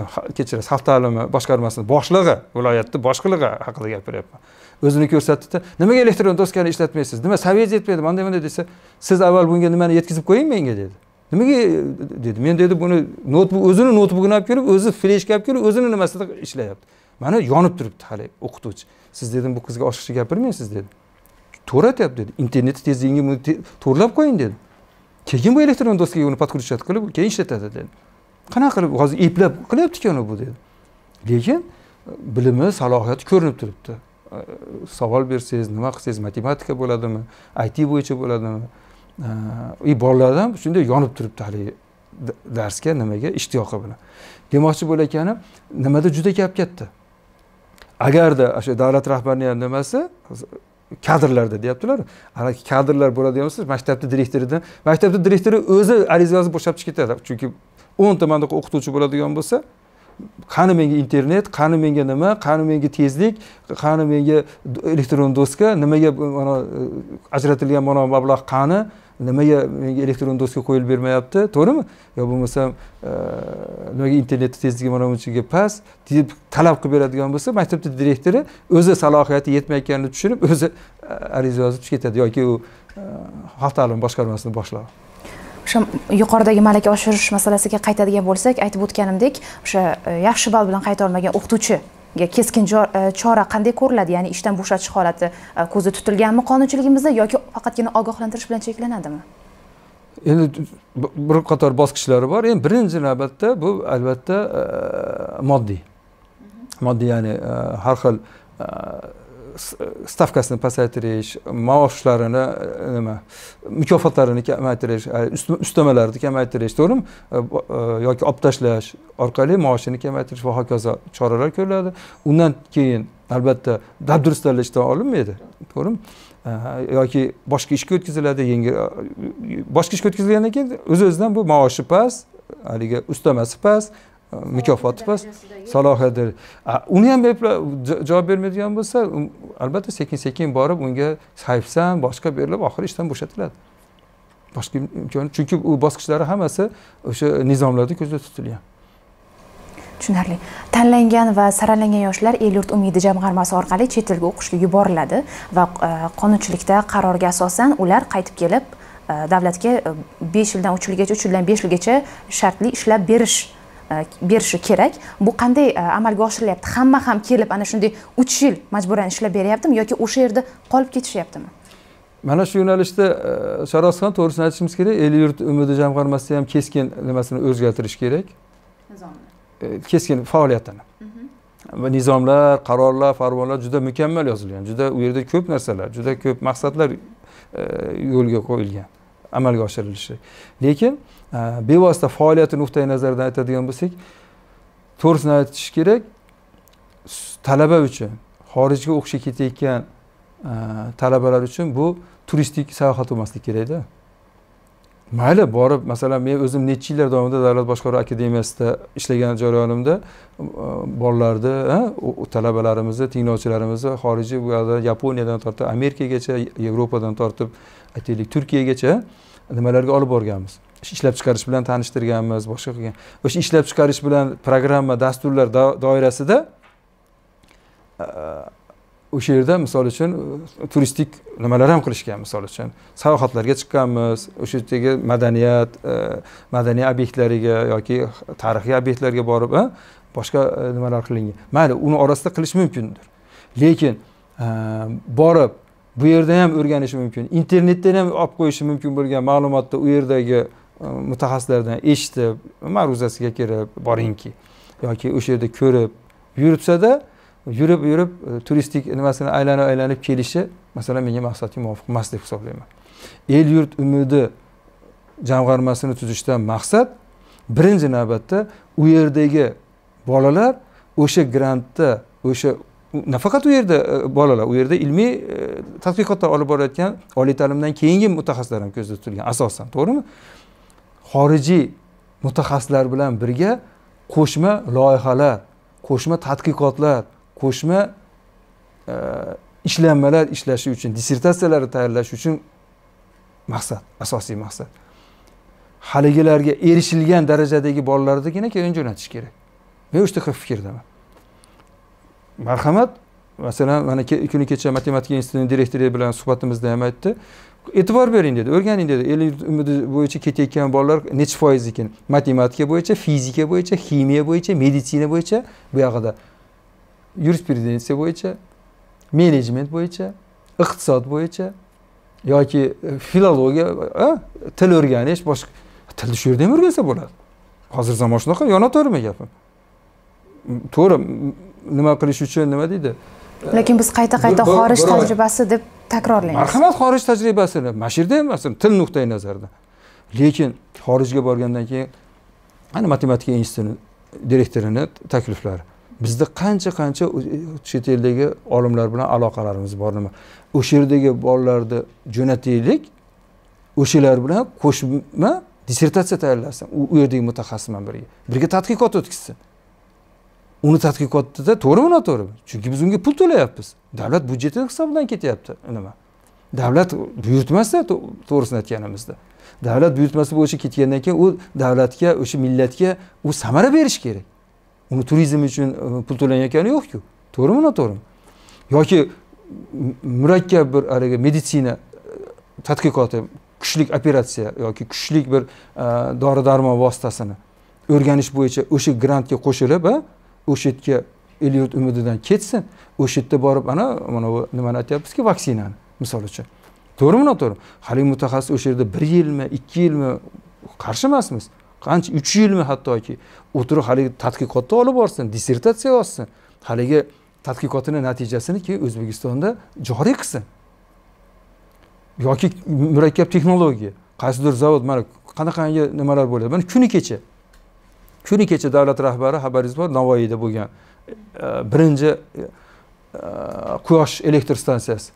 e, kechirasiz xalq ta'limi boshqarmasini boshlig'i viloyatni boshlig'i haqida gapiryapman o'zini ko'rsatdida nimaga elektron doskani ishlatmaysiz nima saviyangiz yetmaydi mana bunday desa siz avval bunga nimani yetkazib qo'ying menga dedi nimaga dedi men dedi buni noutbuk o'zini noutbukini olib kelib o'zi fleshka olib kelib o'zini nimasida ishlayapti mana yonib turibdi hali o'qituvchi siz dedim bu qizga oshiqcha gapirmaysiz dedi to'ratyapti dedi internetni tezligini buni to'g'irlab qo'ying dedi keyin bu elektron doskaga uni подключать qilib keyin ishlatadi dedi qanaqa qilib hozir eplab qilyaptikan u bu dedi lekin e, bilimi salohiyati ko'rinib turibdi e, savol bersangiz nima qilsangiz matematika bo'ladimi it bo'yicha bo'ladimi e, и bolalarda ham shunday yonib turibdi haligi darsga nimaga ishtiyoqi bilan demoqchi bo'layotganim nimada juda gap katta agarda o'sha davlat rahbarini ham nimasi kadrlarda deyaptilar kadrlar bo'ladigan bo'lsa maktabni direktoridan maktabni direktori o'zi ariza yozib bo'shab chiqib ketadi chunki o'nta manda o'qituvchi bo'ladigan bo'lsa qani menga internet qani menga nima qani menga tezlik qani menga elektron doska nimaga ajratilgan mana mablag' qani nimaga menga elektron doska qo'yilib bermayapti to'g'rimi yo bo'lmasam e, nimaga internetni tezligi mana bunchaga past deb talab qilib beradigan bo'lsa maktabni direktori o'zi salohiyati yetmayotganini tushunib o'zi e, ariza yozib ketadi yoki u e, xalq ta'limi boshqarmasini boshlig'i o'sha yuqoridagi malaka oshirish masalasiga qaytadigan bo'lsak aytib o'tganimdek o'sha yaxshi ball bilan qayta olmagan o'qituvchi keskin e, chora qanday ko'riladi ya'ni ishdan bo'shatish holati e, ko'zda tutilganmi qonunchiligimizda yoki faqatgina ogohlantirish bilan cheklanadimi endi bir qator bosqichlari bor endi birinchi navbatda bu albatta e, moddiy mhm. moddiy ya'ni har xil stavkasini pasaytirish maoshlarini e, nima mukofotlarini kamaytirish ustamalarni kamaytirish to'g'rimi e, e, yoki olib tashlash orqali maoshini kamaytirish va hokazo choralar ko'riladi undan keyin albatta dabdurustlarla olinmaydi to'g'rimi yoki boshqa ishga o'tkaziladi yengil boshqa ishga o'tkazilgandan keyin o'z o'zidan bu maoshi past haligi ustamasi past emas salohidir uni ham javob bermaydigan bo'lsa albatta sekin sekin borib unga hayfsan boshqa berilib oxiri ishdan bo'shatiladi boshqa imkon chunki u bosqichlari hammasi o'sha nizomlarda ko'zda tutilgan tushunarli tanlangan va saralangan yoshlar el yurt umidi jamg'armasi orqali chet elga o'qishga yuboriladi va e, qonunchilikda qarorga asosan ular qaytib kelib e, davlatga e, besh yildan uch yilgacha uch yildan besh yilgacha shartli ishlab berish E, berishi kerak bu qanday e, amalga oshirilyapti hamma ham kelib ana shunday uch yil majburan ishlab beryaptimi yoki o'sha yerda qolib ketishyaptimi mana shu yo'nalishda e, sarosxon to'g'risini aytishimiz kerak el yurt umidi jamg'armasi ham keskin nimasini o'zgartirish kerak nizomni keskin faoliyatini mhm. va nizomlar qarorlar farmonlar juda mukammal yozilgan juda u yerda ko'p narsalar juda ko'p maqsadlar yo'lga qo'yilgan amalga oshirilishi lekin bevosita faoliyati nuqtai nazaridan aytadigan bo'lsak to'g'risini aytish kerak talaba uchun xorijga o'qishga ketayotgan e, talabalar uchun bu turistik sayohat bo'lmaslik kerakda mayli borib masalan men o'zim necha yillar davomida davlat boshqaruv akademiyasida ishlagan jarayonimda e, bolalarni talabalarimizni tinglovchilarimizni xorijiy yaponiyadan tortib amerikagacha yevropadan tortib aytaylik turkiyagacha nimalarga olib borganmiz ishlab chiqarish bilan tanishtirganmiz boshqa qilgan o'sha ishlab chiqarish bilan programma dasturlar doirasida uh, o'sha yerda misol uchun uh, turistik nimalar ham qilishgan misol uchun sayohatlarga chiqqanmiz o'sha yerdagi madaniyat uh, madaniy obyektlariga yoki tarixiy obyektlarga borib boshqa nimalar qilingan mayli uni orasida qilish mumkindir lekin borib bu yerda ham o'rganish mumkin internetdan ham olib qo'yishi mumkin bo'lgan ma'lumotni u yerdagi Э, mutaxassislardan eshitib ma'ruzasiga kirib boringki yoki o'sha yerda ko'rib yuribsada yurib yurib e, turistik nimasini aylanib aylanib kelishi masalan menga maqsadga muvofiq emas deb hisoblayman el yurt umidi jamg'armasini tuzishdan maqsad birinchi navbatda u yerdagi bolalar o'sha grantda o'sha nafaqat u yerda e, bolalar u yerda ilmiy e, tadqiqotlar olib borayotgan oliy ta'limdan keyingi mutaxassislar ham ko'zda tutilgan asosan to'g'rimi xorijiy mutaxassislar bilan birga qo'shma loyihalar qo'shma tadqiqotlar qo'shma e, ishlanmalar ishlashi uchun dissertatsiyalarni tayyorlash uchun maqsad asosiy maqsad haligilarga erishilgan darajadagi bolalardagina keyin jo'natish kerak men xil fikrdaman marhamat masalan mana kuni kecha matematika institutini direktori bilan suhbatimizda ham aytdi e'tibor bering dedi o'rganing dedi yurt umidi bo'yicha ketayotgan bolalar necha foiz ekan matematika bo'yicha fizika bo'yicha ximiya bo'yicha meditsina bo'yicha buyog'ida yurisprudensiya bo'yicha menejment bo'yicha iqtisod bo'yicha yoki e, filologiya til o'rganish boshqa tilni shu yerda ham o'rgansa bo'ladi hozir zamon shunaqa yonaverma gapim to'g'ri nima qilish uchun nima deydi lekin biz qayta qayta xorij tajribasi deb takrorlaymiz marhamat xorij tajribasini mana shu yerda ham masalan til nuqtai nazaridan lekin xorijga borgandan keyin ana matematika institutini direktorini takliflari bizda qancha qancha e, chet eldagi olimlar bilan aloqalarimiz bor nima o'sha yerdagi bolalarni jo'nataylik o'shalar bilan qo'shma dissertatsiya tayyorlasin u yerdagi mutaxassis bilan birga birga tadqiqot o'tkazsin uni tadqiqotda to'g'rimi noto'g'rimi chunki biz unga pul to'layapmiz davlat byudjeti hisobidan ketyapti nima davlat buyurtmasi to'g'risini aytganimizda davlat buyurtmasi bo'yicha ketgandan keyin u davlatga o'sha millatga u samara berishi kerak uni turizm uchun e, pul to'lanayotgani yo'qku to'g'rimi noto'g'rimi yoki murakkab bir haligi meditsina e, tadqiqoti kuchlik operatsiya yoki kuchlik bir e, dori darmon vositasini o'rganish bo'yicha o'sha grantga qo'shilib o'sha yerga el yurt umididan ketsin o'sha yerda borib ana mana bu nimani aytyapmizki vaksinani misol uchun to'g'rimi noto'g'ri haligi mutaxassis o'sha yerda bir yilmi ikki yilmi qarshi emasmiz qancha uch yilmi hattoki o'tirib haligi tadqiqotni olib borsin dissertatsiya yozsin haligi tadqiqotini natijasini keyin o'zbekistonda joriy qilsin yoki murakkab texnologiya qaysidir zavod mana qanaqangi nimalar bo'ladi mana kuni kecha kuni kecha davlat rahbari xabaringiz bor navoiyda bo'lgan e, birinchi e, e, quyosh elektr stansiyasi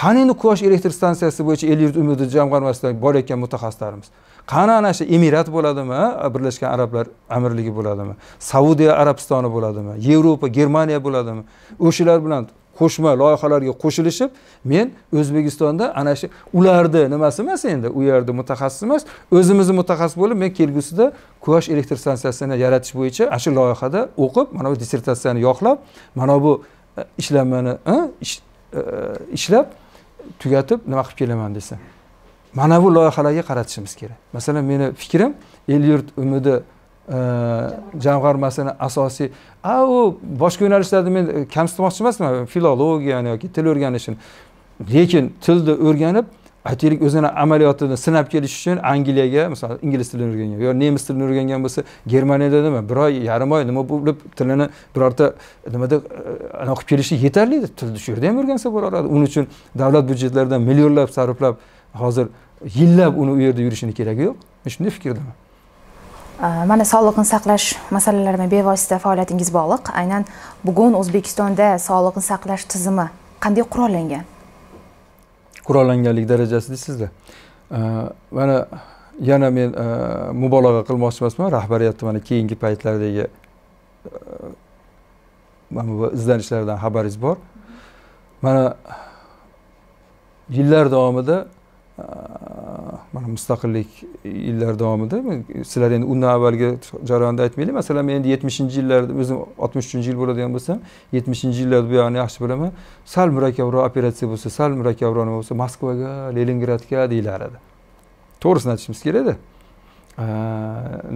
qani endi quyosh elektr stansiyasi bo'yicha el yurt umidi jamg'armasidan borayotgan mutaxassislarimiz qani ana shu emirat bo'ladimi birlashgan arablar amirligi bo'ladimi saudiya arabistoni bo'ladimi yevropa germaniya bo'ladimi o'shalar bilan qo'shma loyihalarga qo'shilishib men o'zbekistonda ana shu ularni nimasi emas endi u yerda mutaxassis emas o'zimizni mutaxassis bo'lib men kelgusida quyosh elektr stansiyasini yaratish bo'yicha ana shu loyihada o'qib mana bu dissertatsiyani yoqlab mana bu e, ishlanmani e, e, ishlab tugatib nima qilib kelaman desa mana bu loyihalarga qaratishimiz kerak masalan meni fikrim el yurt umidi jamg'armasini asosiy a u boshqa yo'nalishlarni men e, kamsitmoqchi emasman filologiyani yoki til o'rganishini lekin tilni o'rganib aytaylik o'zini amaliyotini sinab kelish uchun angliyaga misol ingliz tilini o'rgangan yo nemis tilini o'rgangan bo'lsa germaniyada nima bir oy yarim oy nima bo'lib tilini birorta e, nimada e, anaqa qilib kelishi yetarlidi tilni shu yerda ham o'rgansa bo'laveradi uning uchun davlat byudjetlaridan millionlab sarflab hozir yillab uni u yerda yurishini keragi yo'q men shunday fikrdaman Э, mana sog'liqni saqlash masalalari bilan bevosita faoliyatingiz bog'liq aynan bugun o'zbekistonda sog'liqni saqlash tizimi qanday qurollangan qurollanganlik darajasi deysizlar mana yana men e, mubolag'a qilmoqchi emasman rahbariyatni mana keyingi paytlardagi e, mana bu izlanishlardan xabaringiz bor mana yillar davomida mana mustaqillik yillari davomida sizlar endi undan avvalgi jarayonda aytmaylik masalan men endi yetmishinchi yillarda o'zim oltmish uchinchi yil bo'ladigan bo'lsam yetmishinchi yillarda bu yog'ini yaxshi bilaman sal murakkabroq operatsiya bo'lsa sal murakkabroq nima bo'lsa moskvaga leningradga deyilar edi to'g'risini aytishimiz kerakda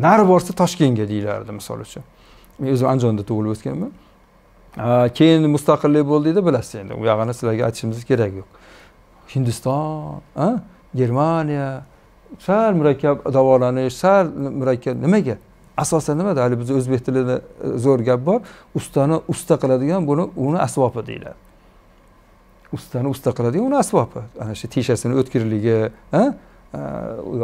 nari borsa toshkentga deyilardi misol uchun men o'zim andijonda tug'ilib o'sganman keyin mustaqillik bo'ldida bilasiz endi u yog'ini sizlarga aytishimiz kerak yo'q hindiston germaniya sal murakkab davolanish sal murakkab nimaga asosan nimada hali bizni o'zbek tilida e, zo'r gap bor ustani usta qiladigan buni uni asbobi deyiladi ustani usta qiladigan uni asbobi ana shu teshasini o'tkirligi e,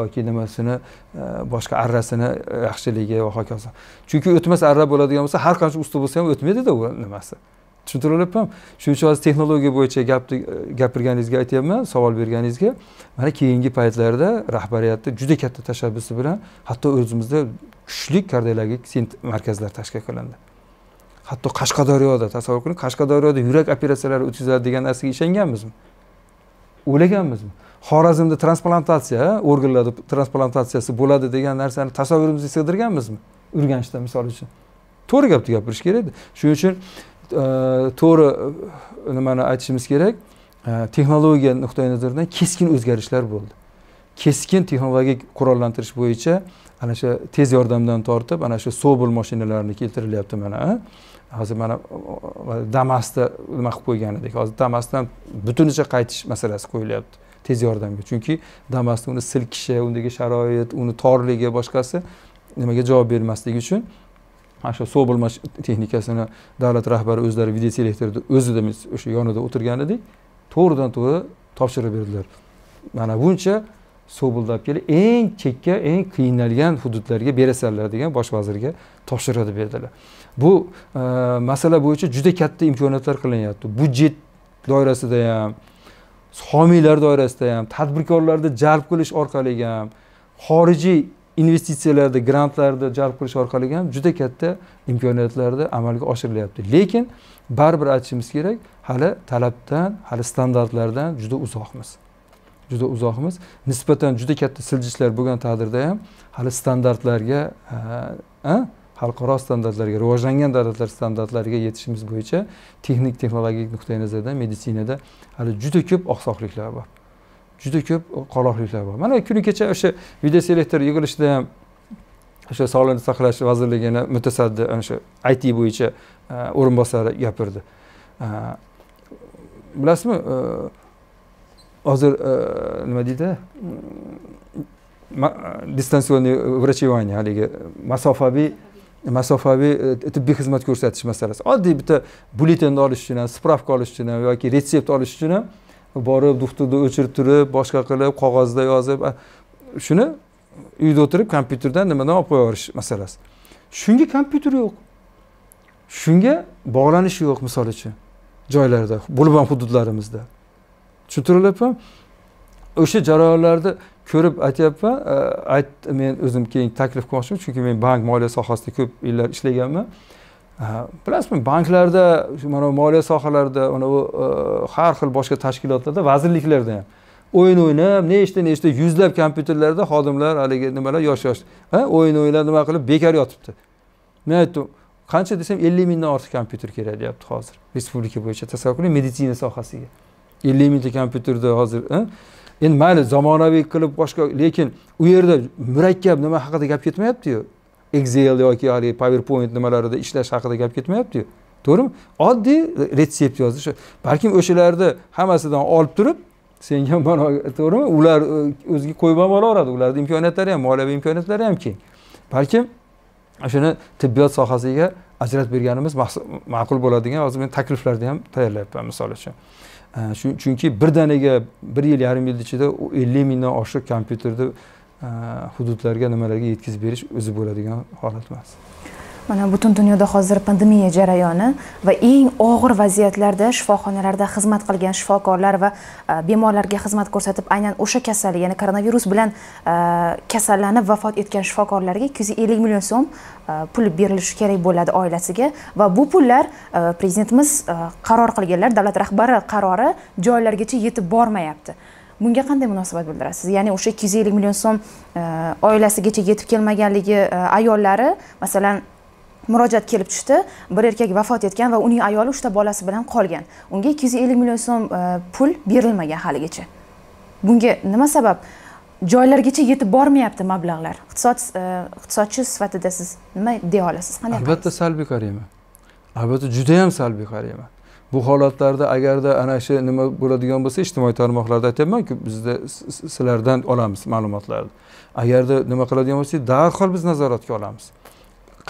yoki nimasini e, boshqa arrasini yaxshiligi va hokazo chunki o'tmas arra bo'ladigan bo'lsa har qancha usta bo'lsa ham o'tmaydida u nimasi tushuntirilibmi shuning uchun hozir texnologiya bo'yicha gapni e, gapirganingizga aytyapman savol berganingizga mana keyingi paytlarda rahbariyatni juda katta tashabbusi bilan hatto o'zimizda kuchli kardiologik markazlar tashkil qilindi hatto qashqadaryoda tasavvur qiling qashqadaryoda yurak operatsiyalari o'tkaziladi degan narsaga ishonganmizmi o'ylaganmizmi xorazmda transplantatsiya organlarni transplantatsiyasi bo'ladi degan narsani tasavvurimizga sig'dirganmizmi urganchda misol uchun to'g'ri gapni gapirish kerakda shuning uchun Э, to'g'ri э, nimani aytishimiz kerak э, texnologiya nuqtai nazaridan keskin o'zgarishlar bo'ldi keskin texnologik qurollantirish bo'yicha ana shu tez yordamdan tortib ana shu sobol mashinalarini keltirilyapti mana hozir mana damasni nima qilib qo'ygan edik hozir damasdan butunicha qaytish masalasi qo'yilyapti tez yordamga chunki damasni uni silkishi undagi sharoit uni torligi boshqasi nimaga javob bermasligi uchun mana shu suv texnikasini davlat rahbari o'zlari videoselektorni o'zida biz o'sha yonida o'tirgan edik to'g'ridan to'g'ri topshirib berdilar mana buncha sobulni olib kelib eng chekka eng qiynalgan hududlarga berasanlar degan bosh vazirga topshiriqni berdilar bu e, masala bo'yicha juda katta imkoniyatlar qilinyapti budjet doirasida ham homiylar doirasida ham tadbirkorlarni jalb qilish orqali ham xorijiy investitsiyalarda grantlarda jalb qilish orqali ham juda katta imkoniyatlarda amalga oshirilyapti lekin baribir aytishimiz kerak hali talabdan hali standartlardan juda uzoqmiz juda uzoqmiz nisbatan juda katta siljishlar bo'lgan taqdirda ham hali standartlarga xalqaro standartlarga rivojlangan davlatlar standartlariga yetishimiz bo'yicha texnik texnologik nuqtai nazardan meditsinada hali juda ko'p oqsoqliklar bor juda ko'p qoloqliklar bor mana kuni kecha o'sha videoselektor yig'ilishida ham o'sha sog'liqni saqlash vazirligini mutasaddi ana shu it bo'yicha e, o'rinbosari gapirdi e, bilasizmi e, hozir nima deydi distansionniy врачевание haligi masofaviy masofaviy tibbiy xizmat ko'rsatish masalasi oddiy bitta byulletenni olish uchun ham spravka olish uchun ham yoki retsept olish uchun ham borib duxtini o'chirib turib boshqa qilib qog'ozda yozib shuni uyda o'tirib kompyuterdan nimadan olib qo'yaverish masalasi shunga kompyuter yo'q shunga bog'lanish yo'q misol uchun joylarda bo'lib ham hududlarimizda tushuntirilyapmi o'sha jarayonlarni ko'rib aytyapman ayt men o'zim keyin taklif qilmoqchiman chunki men bank moliya sohasida ko'p yillar ishlaganman bilasizmi banklarda shu mana moliya sohalarida mana bu e, har xil boshqa tashkilotlarda vazirliklarda ham o'yin o'ynab nechta nechta yuzlab kompyuterlarda xodimlar haligi nimalar yosh yosh o'yin o'ynab nima qilib bekor yotibdi men aytdim qancha desam ellik mingdan ortiq kompyuter kerak deyapti hozir respublika bo'yicha tasavvur qiling meditsina sohasiga ellik mingta kompyuterda hozir endi mayli zamonaviy qilib boshqa lekin u yerda murakkab nima haqida gap ketmayaptiyu excel yoki haligi powerpoint nimalarida ishlash haqida gap ketmayaptiyu to'g'rimi oddiy retsept yozish balkim o'shalarni hammasidan olib turib senga mana to'g'rimi ular e, o'ziga qo'yib ham olaveradi ularni imkoniyatlari ham moliyaviy imkoniyatlari ham keng balkim o'shani tibbiyot sohasiga ajratib berganimiz ma'qul bo'ladigan hozir men takliflarni ham tayyorlayapman misol uchun e, chunki birdaniga bir yil yarim yil ichida ellik mingdan oshiq kompyuterni Э, hududlarga nimalarga yetkazib berish o'zi bo'ladigan holat emas mana butun dunyoda hozir pandemiya jarayoni va eng og'ir vaziyatlarda shifoxonalarda xizmat qilgan shifokorlar va e, bemorlarga xizmat ko'rsatib aynan o'sha kasallik ya'ni koronavirus bilan e, kasallanib vafot etgan shifokorlarga ikki yuz ellik million so'm e, pul berilishi kerak bo'ladi oilasiga va bu pullar prezidentimiz qaror qilganlar davlat rahbari qarori joylargacha yetib bormayapti bunga qanday munosabat bildirasiz ya'ni o'sha ikki yuz ellik million so'm e, oilasigacha yetib kelmaganligi e, ayollari masalan murojaat kelib tushdi bir erkak vafot etgan va uning ayoli uchta bolasi bilan qolgan unga ikki yuz ellik million so'm e, pul berilmagan haligacha bunga nima sabab joylargacha yetib bormayapti mablag'lar iqtisod iqtisodchi sifatida siz nima deya olasiz qanday albatta salbiy qarayman albatta judayam salbiy qarayman bu holatlarda agarda ana shu nima bo'ladigan bo'lsa ijtimoiy tarmoqlarda aytyapmanku bizda sizlardan olamiz ma'lumotlarni agarda nima qiladigan bo'lsak darhol biz nazoratga olamiz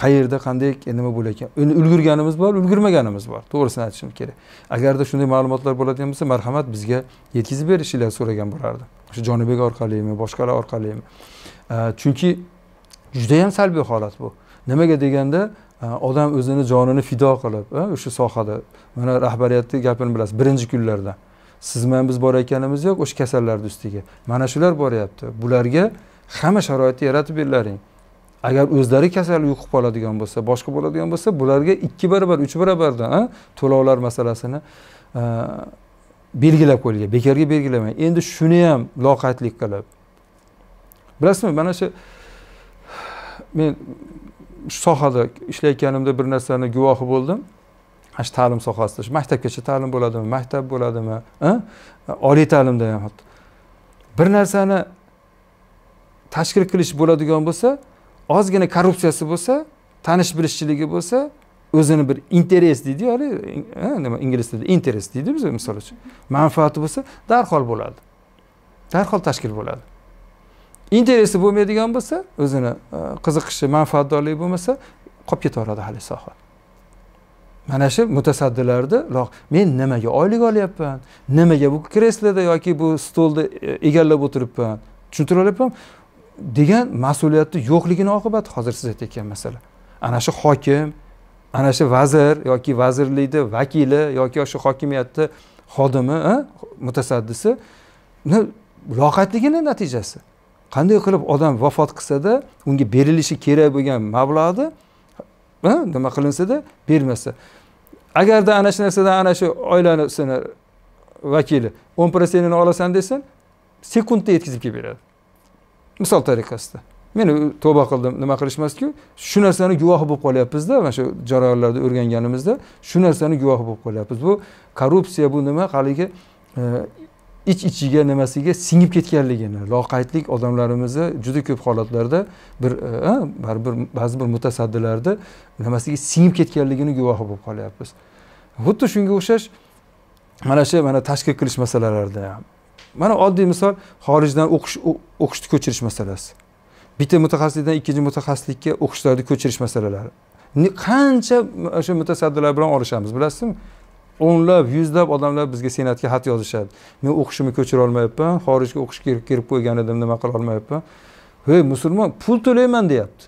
qayerda qanday e, nima bo'layotgan uni ulgurganimiz bor ulgurmaganimiz bor to'g'risini aytishim kerak agarda shunday ma'lumotlar bo'ladigan bo'lsa marhamat bizga yetkazib berishinglar so'ragan bo'lardim o'sha jonibek orqalimi boshqalar orqalimi chunki judayam salbiy holat bu nimaga deganda odam o'zini jonini fido qilib o'sha sohada mana rahbariyatni gapini bilasiz birinchi kunlarda siz bilan biz borayotganimiz yo'q o'sha kasallarni ustiga mana shular boryapti bularga hamma sharoitni yaratib berlaring agar o'zlari kasal yuqib qoladigan bo'lsa boshqa bo'ladigan bo'lsa bularga ikki barobar uch barobarda to'lovlar masalasini e, belgilab qo'yilgan bekorga belgilamay endi shuni ham loqaydlik qilib bilasizmi mana shu men shu sohada ishlayotganimda bir narsani guvohi bo'ldim ana shu ta'lim sohasida shu maktabgacha ta'lim bo'ladimi maktab bo'ladimi oliy ta'limda ham bir narsani tashkil qilish bo'ladigan bo'lsa ozgina korrupsiyasi bo'lsa tanish bilishchiligi bo'lsa o'zini bir interes deydiyu haligi nima ingliz tilida interes deydi biz misol uchun manfaati bo'lsa darhol bo'ladi darhol tashkil bo'ladi interesi bo'lmaydigan bo'lsa o'zini e, qiziqishi manfaatdorligi bo'lmasa qolib ketaveradi hali soha mana shu mutasaddilarni men nimaga oylik olyapman nimaga bu kresloda yoki bu stolni e, egallab o'tiribman tushuntira olyapmanmi degan mas'uliyatni yo'qligini oqibati hozir siz aytayotgan masala ana shu hokim ana shu vazir yoki vazirlikni vakili yoki shu hokimiyatni xodimi e, mutasaddisi loqaydligini natijasi qanday qilib odam vafot qilsada unga berilishi kerak bo'lgan mablag'ni nima qilinsada bermasa agarda ana shu narsadan ana shu oilanisini vakili o'n protsentini olasan desin sekundda yetkazib kelib beradi misol tariqasida men tavba qildim nima qilishmasku shu narsani guvohi bo'lib qolyapmizda mana shu jarayonlarda o'rganganimizda shu narsani guvohi bo'lib qolyapmiz bu korrupsiya bu nima haligi e, ich ichiga nimasiga singib ketganligini loqaydlik odamlarimizni juda ko'p holatlarda bir e, baribir ba'zi bir mutasaddilarni nimasiga singib ketganligini guvohi bo'lib qolyapmiz xuddi shunga o'xshash mana shu mana tashkil qilish masalalarida ham mana oddiy misol xorijdan o'qish o'qishni ko'chirish masalasi bitta mutaxassislikdan ikkinchi mutaxassislikka o'qishlarni ko'chirish masalalari qancha o'sha mutasaddilar bilan olishamiz bilasizmi o'nlab yuzlab odamlar bizga senatga xat yozishadi men o'qishimni ko'chira olmayapman xorijga o'qishga kirib qo'ygan edim nima qila olmayapman hey musulmon pul to'layman deyapti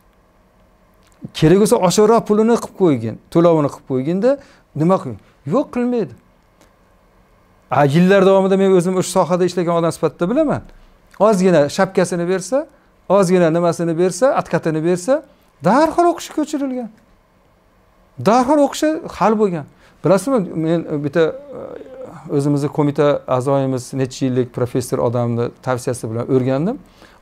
kerak bo'lsa oshiqroq pulini qilib qo'ygin to'lovini qilib qo'yginda nima qiling yo'q qilmaydi yillar davomida men o'zim o'sha sohada ishlagan odam sifatida bilaman ozgina shapkasini bersa ozgina nimasini bersa откатini bersa darhol o'qishga ko'chirilgan darhol o'qishi hal bo'lgan bilasizmi men bitta e, o'zimizni qo'mita a'zoyimiz necha yillik professor odamni tavsiyasi bilan o'rgandim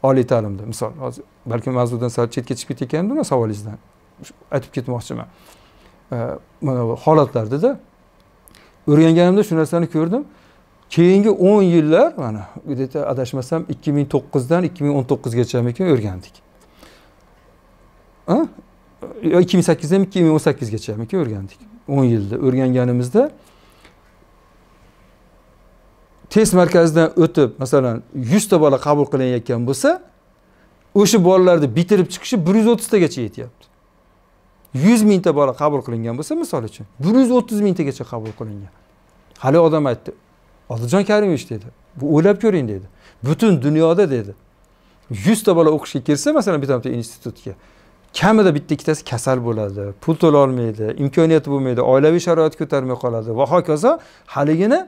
oliy ta'limda misol hozir balkim mavzudan sal chetga chiqib ketayotgandim nima savolingizdan aytib ketmoqchiman e, mana bu holatlardada o'rganganimda shu narsani ko'rdim keyingi o'n yillar mana adashmasam ikki ming to'qqizdan ikki ming o'n to'qqizgachamikin o'rgandik ikki ming sakkizdan ikki ming o'n sakkizgachamiki o'rgandik o'n yilda o'rganganimizda test markazidan o'tib masalan yuzta bola qabul qilinayotgan bo'lsa o'sha bolalarni bitirib chiqishi bir yuz o'ttiztagacha yetyapti yuz mingta bola qabul qilingan bo'lsa misol uchun bir yuz o'ttiz mingtagacha qabul qilingan haligi odam aytdi odiljon karimovich dedi bu o'ylab ko'ring dedi butun dunyoda dedi yuzta bola o'qishga kirsa masalan bitta institutga kamida bitta ikkitasi kasal bo'ladi pul to'la olmaydi imkoniyati bo'lmaydi oilaviy sharoit ko'tarmay qoladi va hokazo haligini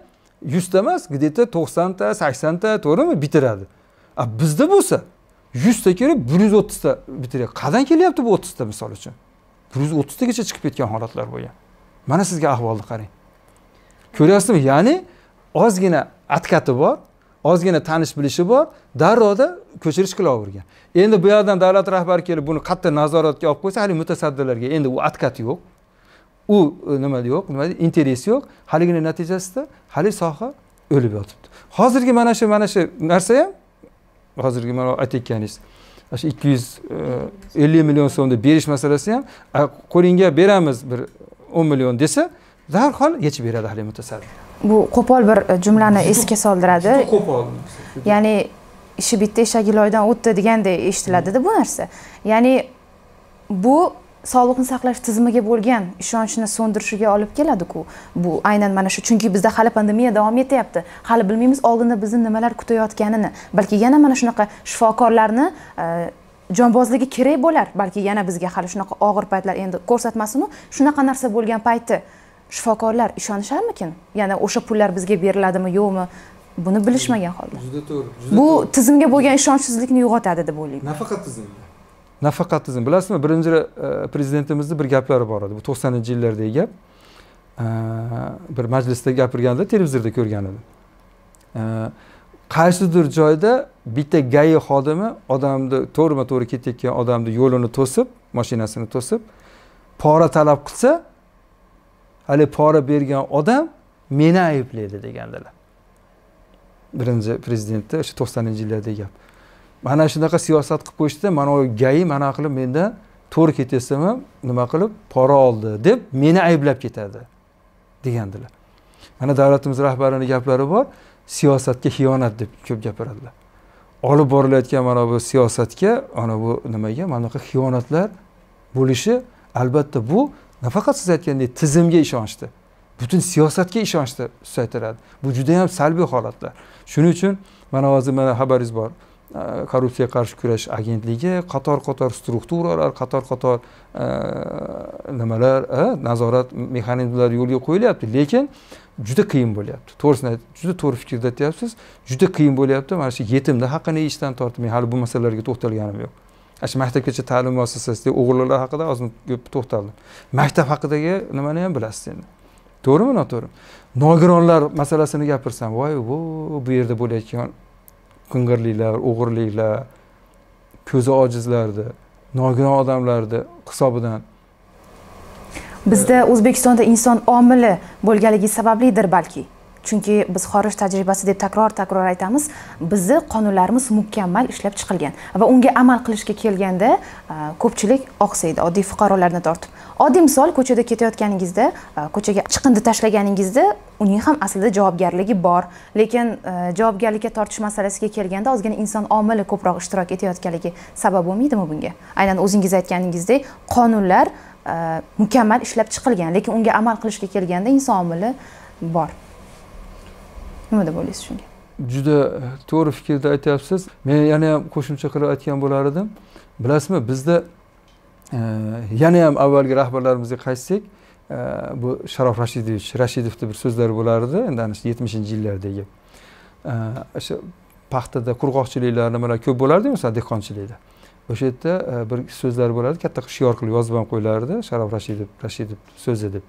yuzta emas где то to'qsonta saksonta to'g'rimi bitiradi a bizda bo'lsa yuzta kelib bir yuz o'ttizta bitiryapti qayerdan kelyapti bu o'ttizta misol uchun bir yuz o'ttiztagacha chiqib ketgan holatlar bo'lgan mana sizga ahvolni qarang ko'ryapsizmi ya'ni ozgina откаты bor ozgina tanish bilishi bor darroda ko'chirish qilavergan endi bu yoqdan davlat rahbari kelib buni qattiq nazoratga olib qo'ysa haligi mutasaddilarga endi u adkat yo'q u e, nima yo'q nima deydi interes yo'q haligini natijasida haligi soha o'lib yotibdi hozirgi mana shu mana shu narsa ham hozirgi mana aytayotganingiz mana shu ikki yuz e, ellik million so'mni berish masalasi ham qo'lingga beramiz bir o'n million desa darhol yechib beradi haligi mutasaddi bu qo'pol bir e, jumlani esga soldiradi qo'pol ya'ni ishi bitta eshagi loydan o'tdi deganday eshitiladida bu narsa ya'ni bu sog'liqni saqlash tizimiga bo'lgan ishonchni so'ndirishiga olib keladiku bu aynan mana shu chunki bizda hali pandemiya davom etyapti hali bilmaymiz oldinda bizni nimalar kutayotganini balki yana mana shunaqa shifokorlarni e, jonbozligi kerak bo'lar balki yana bizga hali shunaqa og'ir paytlar endi ko'rsatmasinu shunaqa narsa bo'lgan payti shifokorlar ishonisharmikin yana o'sha pullar bizga beriladimi yo'qmi buni bilishmagan holda juda to'g'ri bu tizimga bo'lgan ishonchsizlikni uyg'otadi deb o'ylayman nafaqat tizimga nafaqat tizim bilasizmi birinchi e, prezidentimizni bir gaplari bor edi bu to'qsoninchi yillardagi gap e, bir majlisda gapirganda televizorda ko'rgan edim e, qaysidir joyda bitta gai xodimi odamni to'g'rima to'g'ri ketayotgan odamni yo'lini to'sib mashinasini to'sib pora talab qilsa haligi pora bergan odam meni ayblaydi degandilar birinchi prezidentda o'sha to'qsoninchi yillardagi gap mana shunaqa siyosat qilib qo'yishdi mana u gayi mana qilib mendan to'r ketyapsizmi ham nima qilib pora oldi deb meni ayblab ketadi degandilar mana davlatimiz rahbarini gaplari bor siyosatga xiyonat deb ko'p gapiradilar olib borilayotgan mana bu siyosatga mana bu nimaga mana bunaqa xiyonatlar bo'lishi albatta bu nafaqat siz aytgandek tizimga ishonchdi butun siyosatga ishonchni susaytiradi bu juda yam salbiy holatlar shuning uchun mana hozir mana xabaringiz bor korrupsiyaga qarshi kurash agentligi qator qator strukturalar qator qator nimalar nazorat mexanizmlari yo'lga qo'yilyapti lekin juda qiyin bo'lyapti to'g'risini juda to'g'ri fikrda aytyapsiz juda qiyin bo'lyapti mana shu yetimni haqqini yeyishdan tortib men hali bu masalalarga to'xtalganim yo'q ana shu maktabgacha ta'lim muassasasidagi o'g'illar haqida hozir ko'p to'xtaldim maktab haqidagi nimani ham bilasiz endi to'g'rimi noto'g'rimi nogironlar masalasini gapirsam voy vo bu yerda bo'layotgan qing'irliklar o'g'irliklar ko'zi ojizlarni nogiron odamlarni hisobidan bizda o'zbekistonda inson omili bo'lganligi sabablidir balki chunki biz xorij tajribasi deb takror takror aytamiz bizni qonunlarimiz mukammal ishlab chiqilgan va unga amal qilishga kelganda ko'pchilik oqsaydi oddiy fuqarolarni tortib oddiy misol ko'chada ketayotganingizda ko'chaga chiqindi tashlaganingizda uning ham aslida javobgarligi bor lekin e, javobgarlikka tortish masalasiga kelganda ozgina inson omili ko'proq ishtirok etayotganligi sabab bo'lmaydimi bunga aynan o'zingiz aytganingizdek qonunlar e, mukammal ishlab chiqilgan lekin unga amal qilishga kelganda inson omili bor nima deb o'ylaysiz shunga juda e, to'g'ri fikrda aytyapsiz men yana ham qo'shimcha qilib aytgan bo'lar edim bilasizmi bizda e, yana ham avvalgi rahbarlarimizga qaytsak e, bu sharof rashidovich rashidovni bir so'zlari bo'lardi endi ana shu yetmishinchi yillardagi o'sha paxtada qurg'oqchiliklar nimalar ko'p bo'lardi masalan dehqonchilikda o'sha yerda bir so'zlari bo'lardi katta qishiyor shior qilib yozib ham qo'yilardi sharof rashidov rashidov so'zi deb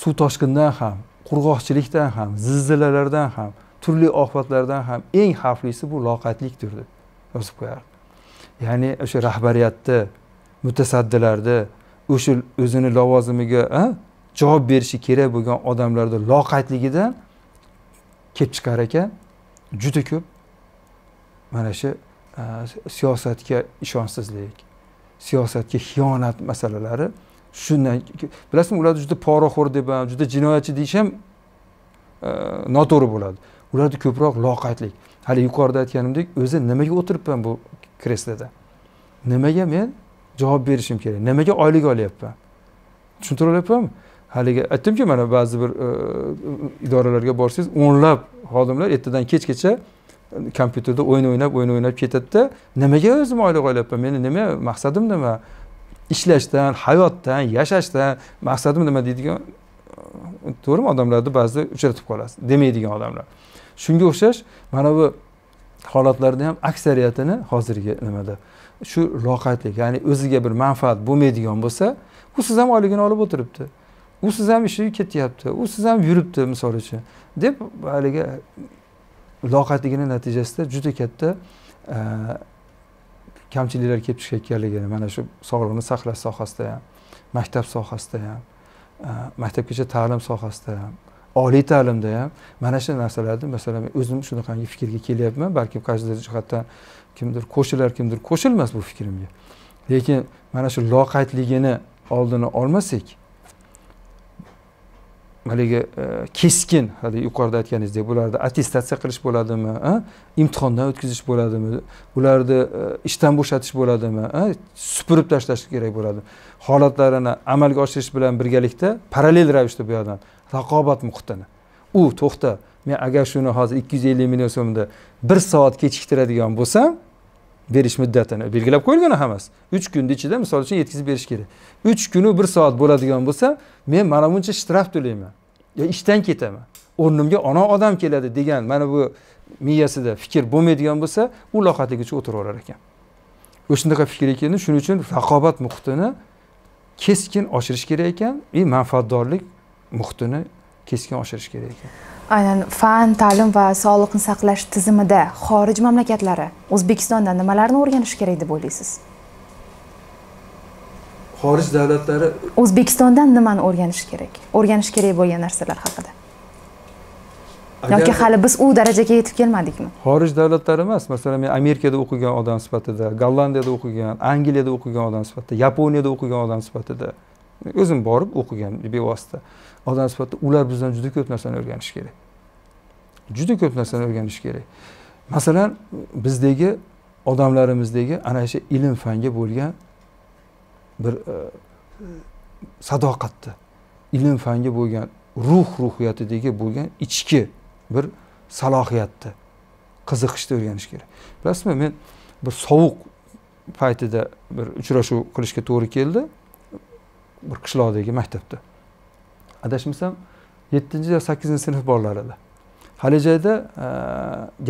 suv toshqindan ham qurg'oqchilikdan ham zilzilalardan ham turli ofatlardan ham eng xavflisi bu loqaydlikdir deb yozib qo'yadi ya'ni o'sha rahbariyatni mutasaddilarni o'sha o'zini lavozimiga javob berishi kerak bo'lgan odamlarni loqaydligidan kelib chiqar ekan juda ko'p mana shu siyosatga ishonchsizlik siyosatga xiyonat masalalari shundan bilasizmi ularni juda poraxo'r deb ham juda jinoyatchi deyish ham e, noto'g'ri bo'ladi ularda ko'proq loqaydlik hali yuqorida aytganimdek o'zi nimaga o'tiribman bu kresloda nimaga men javob berishim kerak nimaga oylik olyapman tushuntira olyapmanmi haligi aytdimku mana ba'zi bir e, idoralarga borsangiz o'nlab xodimlar ertadan kechgacha e, kompyuterda o'yin o'ynab o'yin o'ynab ketadida nimaga o'zim oylik olyapman meni nima maqsadim nima ishlashdan hayotdan yashashdan maqsadim nima deydigan to'g'rimi odamlarni ba'zida uchratib qolasiz demaydigan odamlar shunga o'xshash mana bu holatlarni ham aksariyatini hozirgi nimada shu loqaydlik ya'ni o'ziga bir manfaat bo'lmaydigan bo'lsa u siz ham oyligini olib o'tiribdi u siz ham ishi ketyapti u siz ham yuribdi misol uchun deb haligi loqaydligini natijasida juda katta kamchiliklar kelib chiqayotganligini mana shu sog'liqni saqlash sohasida ham maktab sohasida ham e, maktabgacha ta'lim sohasida ham oliy ta'limda ham mana shu narsalarni masalan men o'zim shunaqangi fikrga kelyapman balkim qaysidir jihatdan kimdir qo'shilar kimdir qo'shilmas bu fikrimga lekin mana shu loqaydligini oldini olmasak haligi e, keskin haligi yuqorida aytganingizdek bularni attestatsiya qilish bo'ladimi imtihondan o'tkazish bo'ladimi ularni e, ishdan bo'shatish bo'ladimi supurib tashlash kerak bo'ladi holatlarini amalga oshirish bilan birgalikda parallel ravishda bu yoqdan raqobat muhitini u to'xta men agar shuni hozir ikki yuz ellik million so'mda bir soat kechiktiradigan bo'lsam berish muddatini belgilab qo'yilgan hammasi uch kunni ichida misol uchun yetkazib berish kerak uch kunu bir soat bo'ladigan bo'lsa men mana buncha shtraf to'layman yo ishdan ketaman o'rnimga ona odam keladi degan mana bu miyasida fikr bo'lmaydigan bo'lsa u loqatligicha o'tiraverar ekan o'shanaqa fikr ekan shuning uchun raqobat muhitini keskin oshirish kerak ekan и manfaatdorlik muhitini keskin oshirish kerak ekan aynan fan ta'lim va sog'liqni saqlash tizimida xorij mamlakatlari o'zbekistondan nimalarni o'rganish kerak deb o'ylaysiz xorij davlatlari o'zbekistondan nimani o'rganish kerak o'rganish kerak bo'lgan narsalar haqida yoki hali biz u darajaga yetib kelmadikmi xorij davlatlari emas masalan men amerikada o'qigan odam sifatida gollandiyada o'qigan angliyada o'qigan odam sifatida yaponiyada o'qigan odam sifatida o'zim borib o'qigan bevosita odam sifatida ular bizdan juda ko'p narsani o'rganishi kerak juda ko'p narsani o'rganish kerak masalan bizdagi odamlarimizdagi ana shu ilm fanga bo'lgan bir e, sadoqatni ilm fanga bo'lgan ruh ruhiyatidagi bo'lgan ichki bir salohiyatni qiziqishni o'rganish kerak bilasizmi men bir sovuq paytida bir uchrashuv qilishga to'g'ri keldi bir qishloqdagi maktabda adashmasam yettinchi yo sakkizinchi sinf bolalarida joyda e,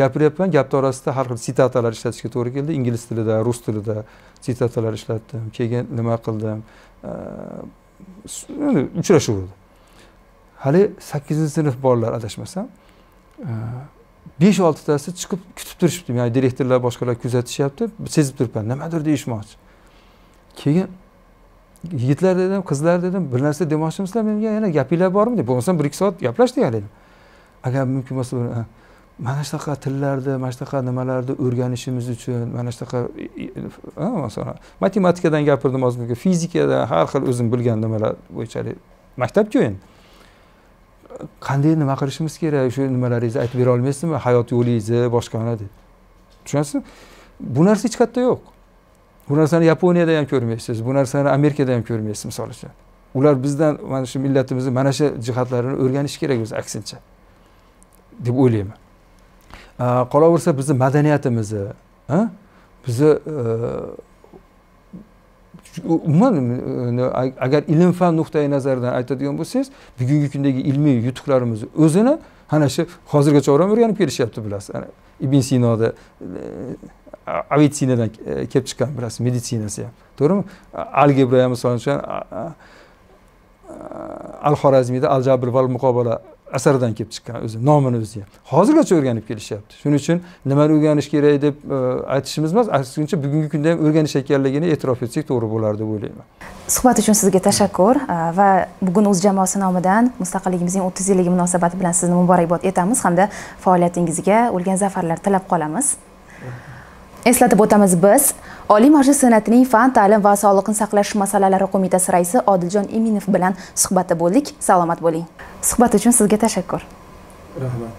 gapiryapman gapni orasida har xil sitatalar ishlatishga to'g'ri keldi ingliz tilida rus tilida sitatalar ishlatdim keyin nima qildim e, uchrashuv edi hali sakkizinchi sinf bolalar adashmasam e, besh oltitasi chiqib kutib turishibdi ya'ni direktorlar boshqalar kuzatishyapti sezib turibman nimadir deyishmoqchi keyin yigitlar dedim qizlar dedim bir narsa demoqchimisizlar menga yana gapinglar bormi deb bo'lmasam bir ikki soat gaplashdik degan agar mumkin bo'lsa mana shunaqa tillarni mana shunaqa nimalarni o'rganishimiz uchun mana shunaqa masalan matematikadan gapirdim hozirgi fizikadan har xil o'zim bilgan nimalar bo'yicha maktabku endi qanday nima qilishimiz kerak o'sha nimalaringizni aytib bera olmaysizmi hayot yo'lingizni boshqani deb tushunasizmi bu narsa hech qayerda yo'q bu narsani yaponiyada ham ko'rmaysiz bu narsani amerikada ham ko'rmaysiz misol uchun ular bizdan mana shu millatimizni mana shu jihatlarini o'rganish kerak o'zi aksincha deb o'ylayman qolaversa bizni madaniyatimizni bizni umuman agar ilm fan nuqtai nazaridan aytadigan bo'lsangiz bugungi kundagi ilmiy yutuqlarimizni o'zini ana shu hozirgacha orom o'rganib kelishyapti bilasiz ibn sinoda avitsinadan e, kelib chiqqan biraz meditsinasi ham to'g'rimi algebra ham misol uchun al xorazmiyda al jabr val muqobala asaridan kelib chiqqan o'zi nomini o'zi ham hozirgacha o'rganib kelishyapti shuning uchun nimani o'rganish kerak deb e, aytishimiz emas aksincha bugungi kunda ham o'rganishayotganligini e'tirof etsak to'g'ri bo'lardi deb o'ylayman suhbat uchun sizga tashakkur e, va bugun o'z jamoasi nomidan mustaqilligimizning o'ttiz yilligi munosabati bilan sizni muborakbod etamiz hamda faoliyatingizga ulkan zafarlar tilab qolamiz eslatib o'tamiz biz oliy majlis senatining fan ta'lim va sog'liqni saqlash masalalari qo'mitasi raisi odiljon iminov bilan suhbatda bo'ldik salomat bo'ling suhbat uchun sizga tashakkur rahmat